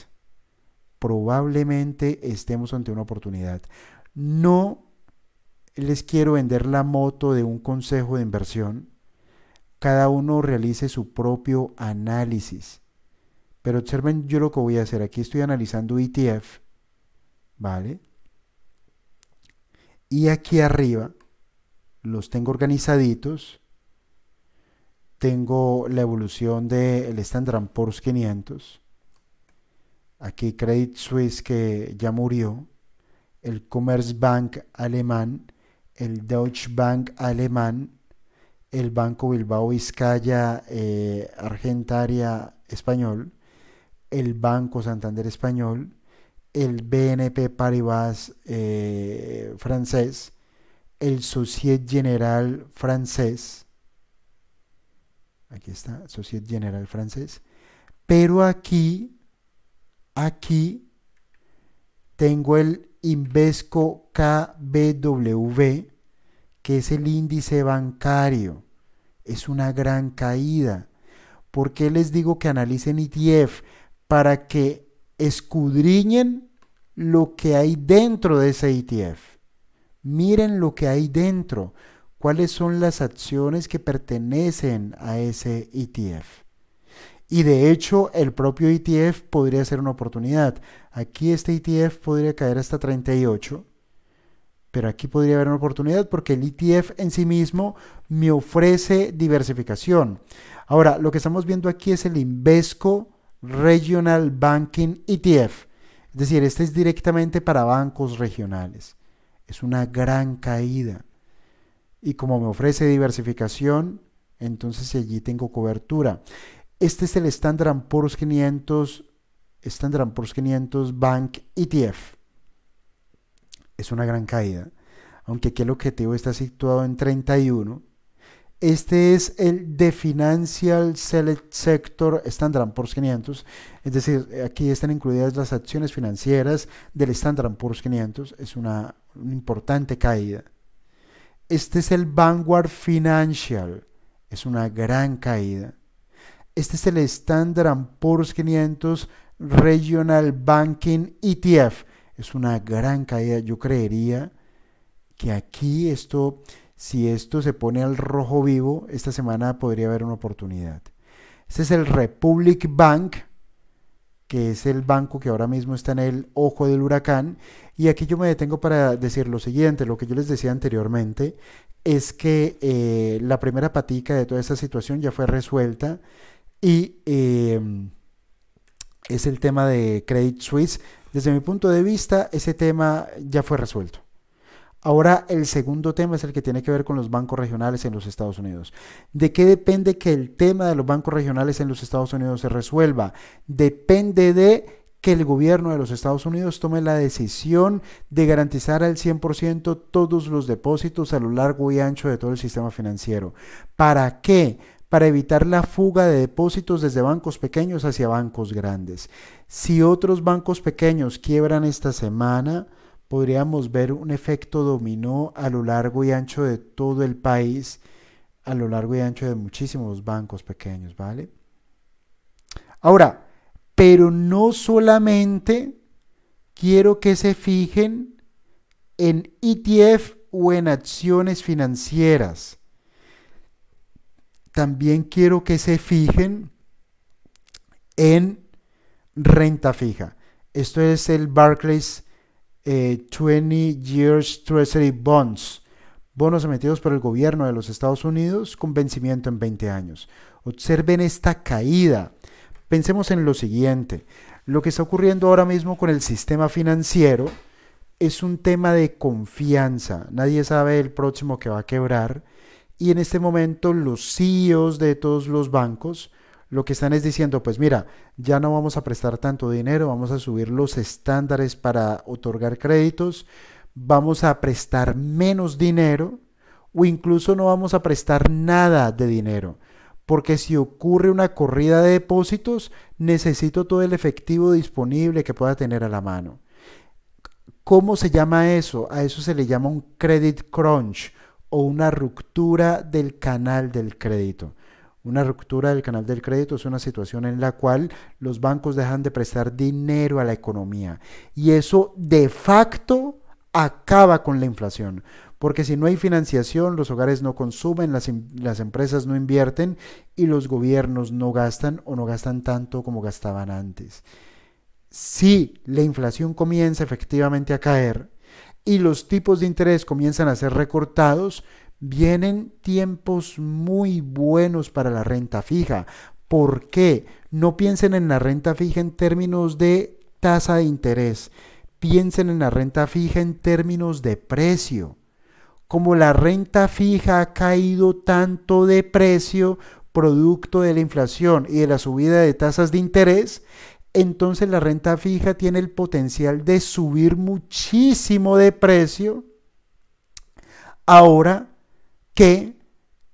Probablemente estemos ante una oportunidad. No les quiero vender la moto de un consejo de inversión. Cada uno realice su propio análisis. Pero observen yo lo que voy a hacer. Aquí estoy analizando ETF. ¿Vale? Y aquí arriba los tengo organizaditos tengo la evolución del de Standard Poor's 500. Aquí Credit Suisse que ya murió, el Commerzbank alemán, el Deutsche Bank alemán, el Banco Bilbao Vizcaya eh, Argentaria español, el Banco Santander español, el BNP Paribas eh, francés, el Societe General francés, Aquí está, Société General francés. Pero aquí, aquí, tengo el Invesco KBW, que es el índice bancario. Es una gran caída. ¿Por qué les digo que analicen ETF? Para que escudriñen lo que hay dentro de ese ETF. Miren lo que hay dentro cuáles son las acciones que pertenecen a ese ETF. Y de hecho, el propio ETF podría ser una oportunidad. Aquí este ETF podría caer hasta 38, pero aquí podría haber una oportunidad porque el ETF en sí mismo me ofrece diversificación. Ahora, lo que estamos viendo aquí es el Invesco Regional Banking ETF. Es decir, este es directamente para bancos regionales. Es una gran caída y como me ofrece diversificación, entonces allí tengo cobertura. Este es el Standard Poor's 500, Standard Poor's 500 Bank ETF. Es una gran caída, aunque aquí el objetivo está situado en 31. Este es el de Financial Select Sector Standard Poor's 500, es decir, aquí están incluidas las acciones financieras del Standard Poor's 500, es una importante caída. Este es el Vanguard Financial. Es una gran caída. Este es el Standard Poor's 500 Regional Banking ETF. Es una gran caída. Yo creería que aquí esto, si esto se pone al rojo vivo, esta semana podría haber una oportunidad. Este es el Republic Bank que es el banco que ahora mismo está en el ojo del huracán. Y aquí yo me detengo para decir lo siguiente, lo que yo les decía anteriormente, es que eh, la primera patica de toda esta situación ya fue resuelta y em, es el tema de Credit Suisse. Desde mi punto de vista, ese tema ya fue resuelto. Ahora el segundo tema es el que tiene que ver con los bancos regionales en los Estados Unidos. ¿De qué depende que el tema de los bancos regionales en los Estados Unidos se resuelva? Depende de que el gobierno de los Estados Unidos tome la decisión de garantizar al 100% todos los depósitos a lo largo y ancho de todo el sistema financiero. ¿Para qué? para evitar la fuga de depósitos desde bancos pequeños hacia bancos grandes. Si otros bancos pequeños quiebran esta semana, podríamos ver un efecto dominó a lo largo y ancho de todo el país, a lo largo y ancho de muchísimos bancos pequeños, ¿vale? Ahora, pero no solamente quiero que se fijen en ETF o en acciones financieras. También quiero que se fijen en renta fija. Esto es el Barclays 20 eh, Years Treasury Bonds, bonos emitidos por el gobierno de los Estados Unidos con vencimiento en 20 años. Observen esta caída. Pensemos en lo siguiente. Lo que está ocurriendo ahora mismo con el sistema financiero es un tema de confianza. Nadie sabe el próximo que va a quebrar. Y en este momento los CEOs de todos los bancos lo que están es diciendo, pues mira, ya no vamos a prestar tanto dinero, vamos a subir los estándares para otorgar créditos, vamos a prestar menos dinero o incluso no vamos a prestar nada de dinero. Porque si ocurre una corrida de depósitos, necesito todo el efectivo disponible que pueda tener a la mano. ¿Cómo se llama eso? A eso se le llama un credit crunch o una ruptura del canal del crédito. Una ruptura del canal del crédito es una situación en la cual los bancos dejan de prestar dinero a la economía y eso de facto acaba con la inflación. Porque si no hay financiación, los hogares no consumen, las, em-, empresas no invierten y los gobiernos no gastan o no gastan tanto como gastaban antes. Si la inflación comienza efectivamente a caer y los tipos de interés comienzan a ser recortados, Vienen tiempos muy buenos para la renta fija. ¿Por qué? No piensen en la renta fija en términos de tasa de interés. Piensen en la renta fija en términos de precio. Como la renta fija ha caído tanto de precio producto de la inflación y de la subida de tasas de interés, entonces la renta fija tiene el potencial de subir muchísimo de precio ahora que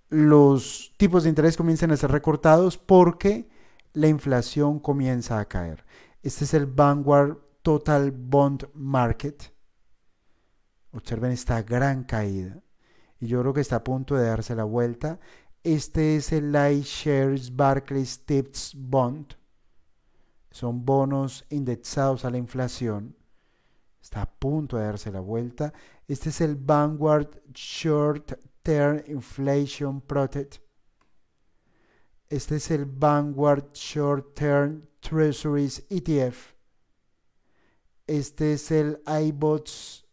los tipos de interés comienzan a ser recortados porque la inflación comienza a caer. Este es el Vanguard Total Bond Market. Observen esta gran caída. Y yo creo que está a punto de darse la vuelta. Este es el Shares Barclays Tips Bond. Son bonos indexados a la inflación. Está a punto de darse la vuelta. Este es el Vanguard Short Term Inflation Protect. Este es el Vanguard Short Term Treasuries ETF. Este es el iBots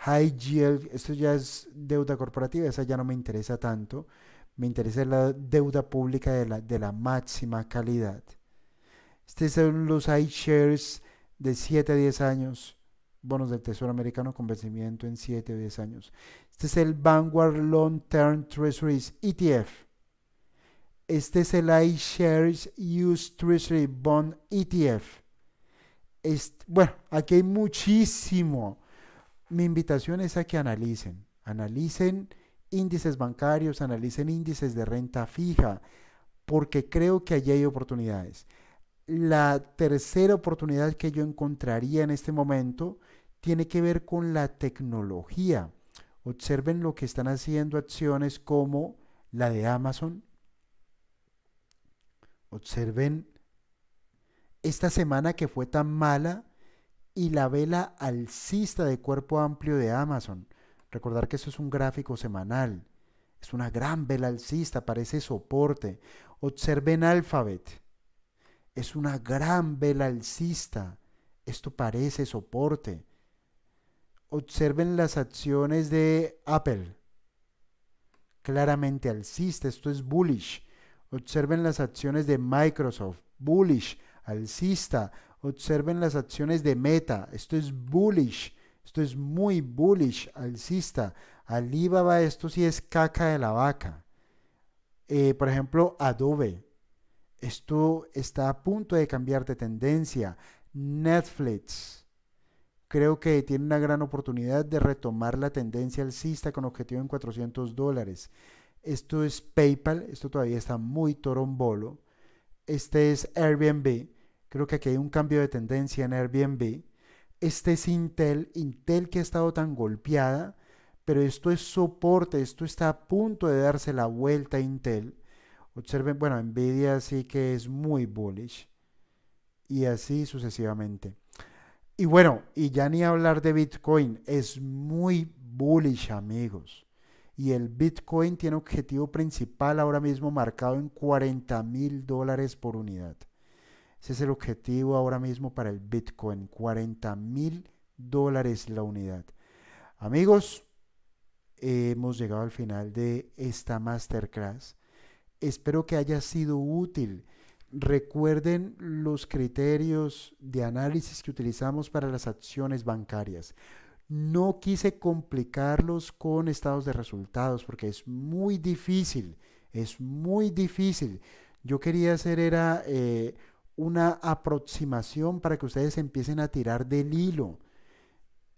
High Yield. Esto ya es deuda corporativa, esa ya no me interesa tanto. Me interesa la deuda pública de la, de la máxima calidad. Este son los shares de 7 a 10 años bonos del Tesoro Americano con vencimiento en 7 o 10 años. Este es el Vanguard Long Term Treasuries ETF. Este es el iShares Use Treasury Bond ETF. bueno, aquí hay muchísimo. Mi invitación es a que analicen. Analicen índices bancarios, analicen índices de renta fija, porque creo que allí hay oportunidades. La tercera oportunidad que yo encontraría en este momento tiene que ver con la tecnología. Observen lo que están haciendo acciones como la de Amazon. Observen esta semana que fue tan mala y la vela alcista de cuerpo amplio de Amazon. Recordar que eso es un gráfico semanal. Es una gran vela alcista, parece soporte. Observen Alphabet. Es una gran vela alcista. Esto parece soporte observen las acciones de Apple. Claramente alcista, esto es bullish. Observen las acciones de Microsoft, bullish, alcista. Observen las acciones de Meta, esto es bullish. Esto es muy bullish, alcista. Alibaba, esto sí es caca de la vaca. Eh, por ejemplo, Adobe. Esto está a punto de cambiar de tendencia. Netflix. Creo que tiene una gran oportunidad de retomar la tendencia alcista con objetivo en 400 dólares. Esto es PayPal, esto todavía está muy torombolo. Este es Airbnb, creo que aquí hay un cambio de tendencia en Airbnb. Este es Intel, Intel que ha estado tan golpeada, pero esto es soporte, esto está a punto de darse la vuelta a Intel. Observen, bueno, Nvidia sí que es muy bullish y así sucesivamente. Y bueno, y ya ni hablar de Bitcoin, es muy bullish amigos. Y el Bitcoin tiene objetivo principal ahora mismo marcado en 40 mil dólares por unidad. Ese es el objetivo ahora mismo para el Bitcoin, 40 mil dólares la unidad. Amigos, hemos llegado al final de esta masterclass. Espero que haya sido útil. Recuerden los criterios de análisis que utilizamos para las acciones bancarias. No quise complicarlos con estados de resultados porque es muy difícil, es muy difícil. Yo quería hacer era eh, una aproximación para que ustedes empiecen a tirar del hilo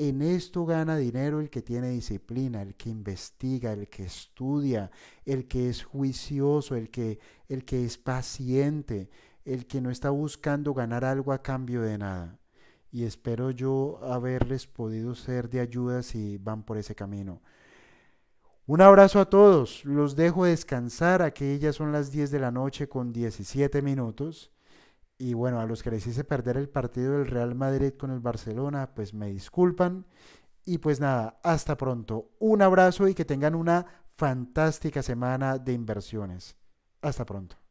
en esto gana dinero el que tiene disciplina, el que investiga, el que estudia, el que es juicioso, el que, el que es paciente, el que no está buscando ganar algo a cambio de nada. Y espero yo haberles podido ser de ayuda si van por ese camino. Un abrazo a todos, los dejo descansar, aquí ya son las 10 de la noche con 17 minutos. Y bueno, a los que les hice perder el partido del Real Madrid con el Barcelona, pues me disculpan. Y pues nada, hasta pronto. Un abrazo y que tengan una fantástica semana de inversiones. Hasta pronto.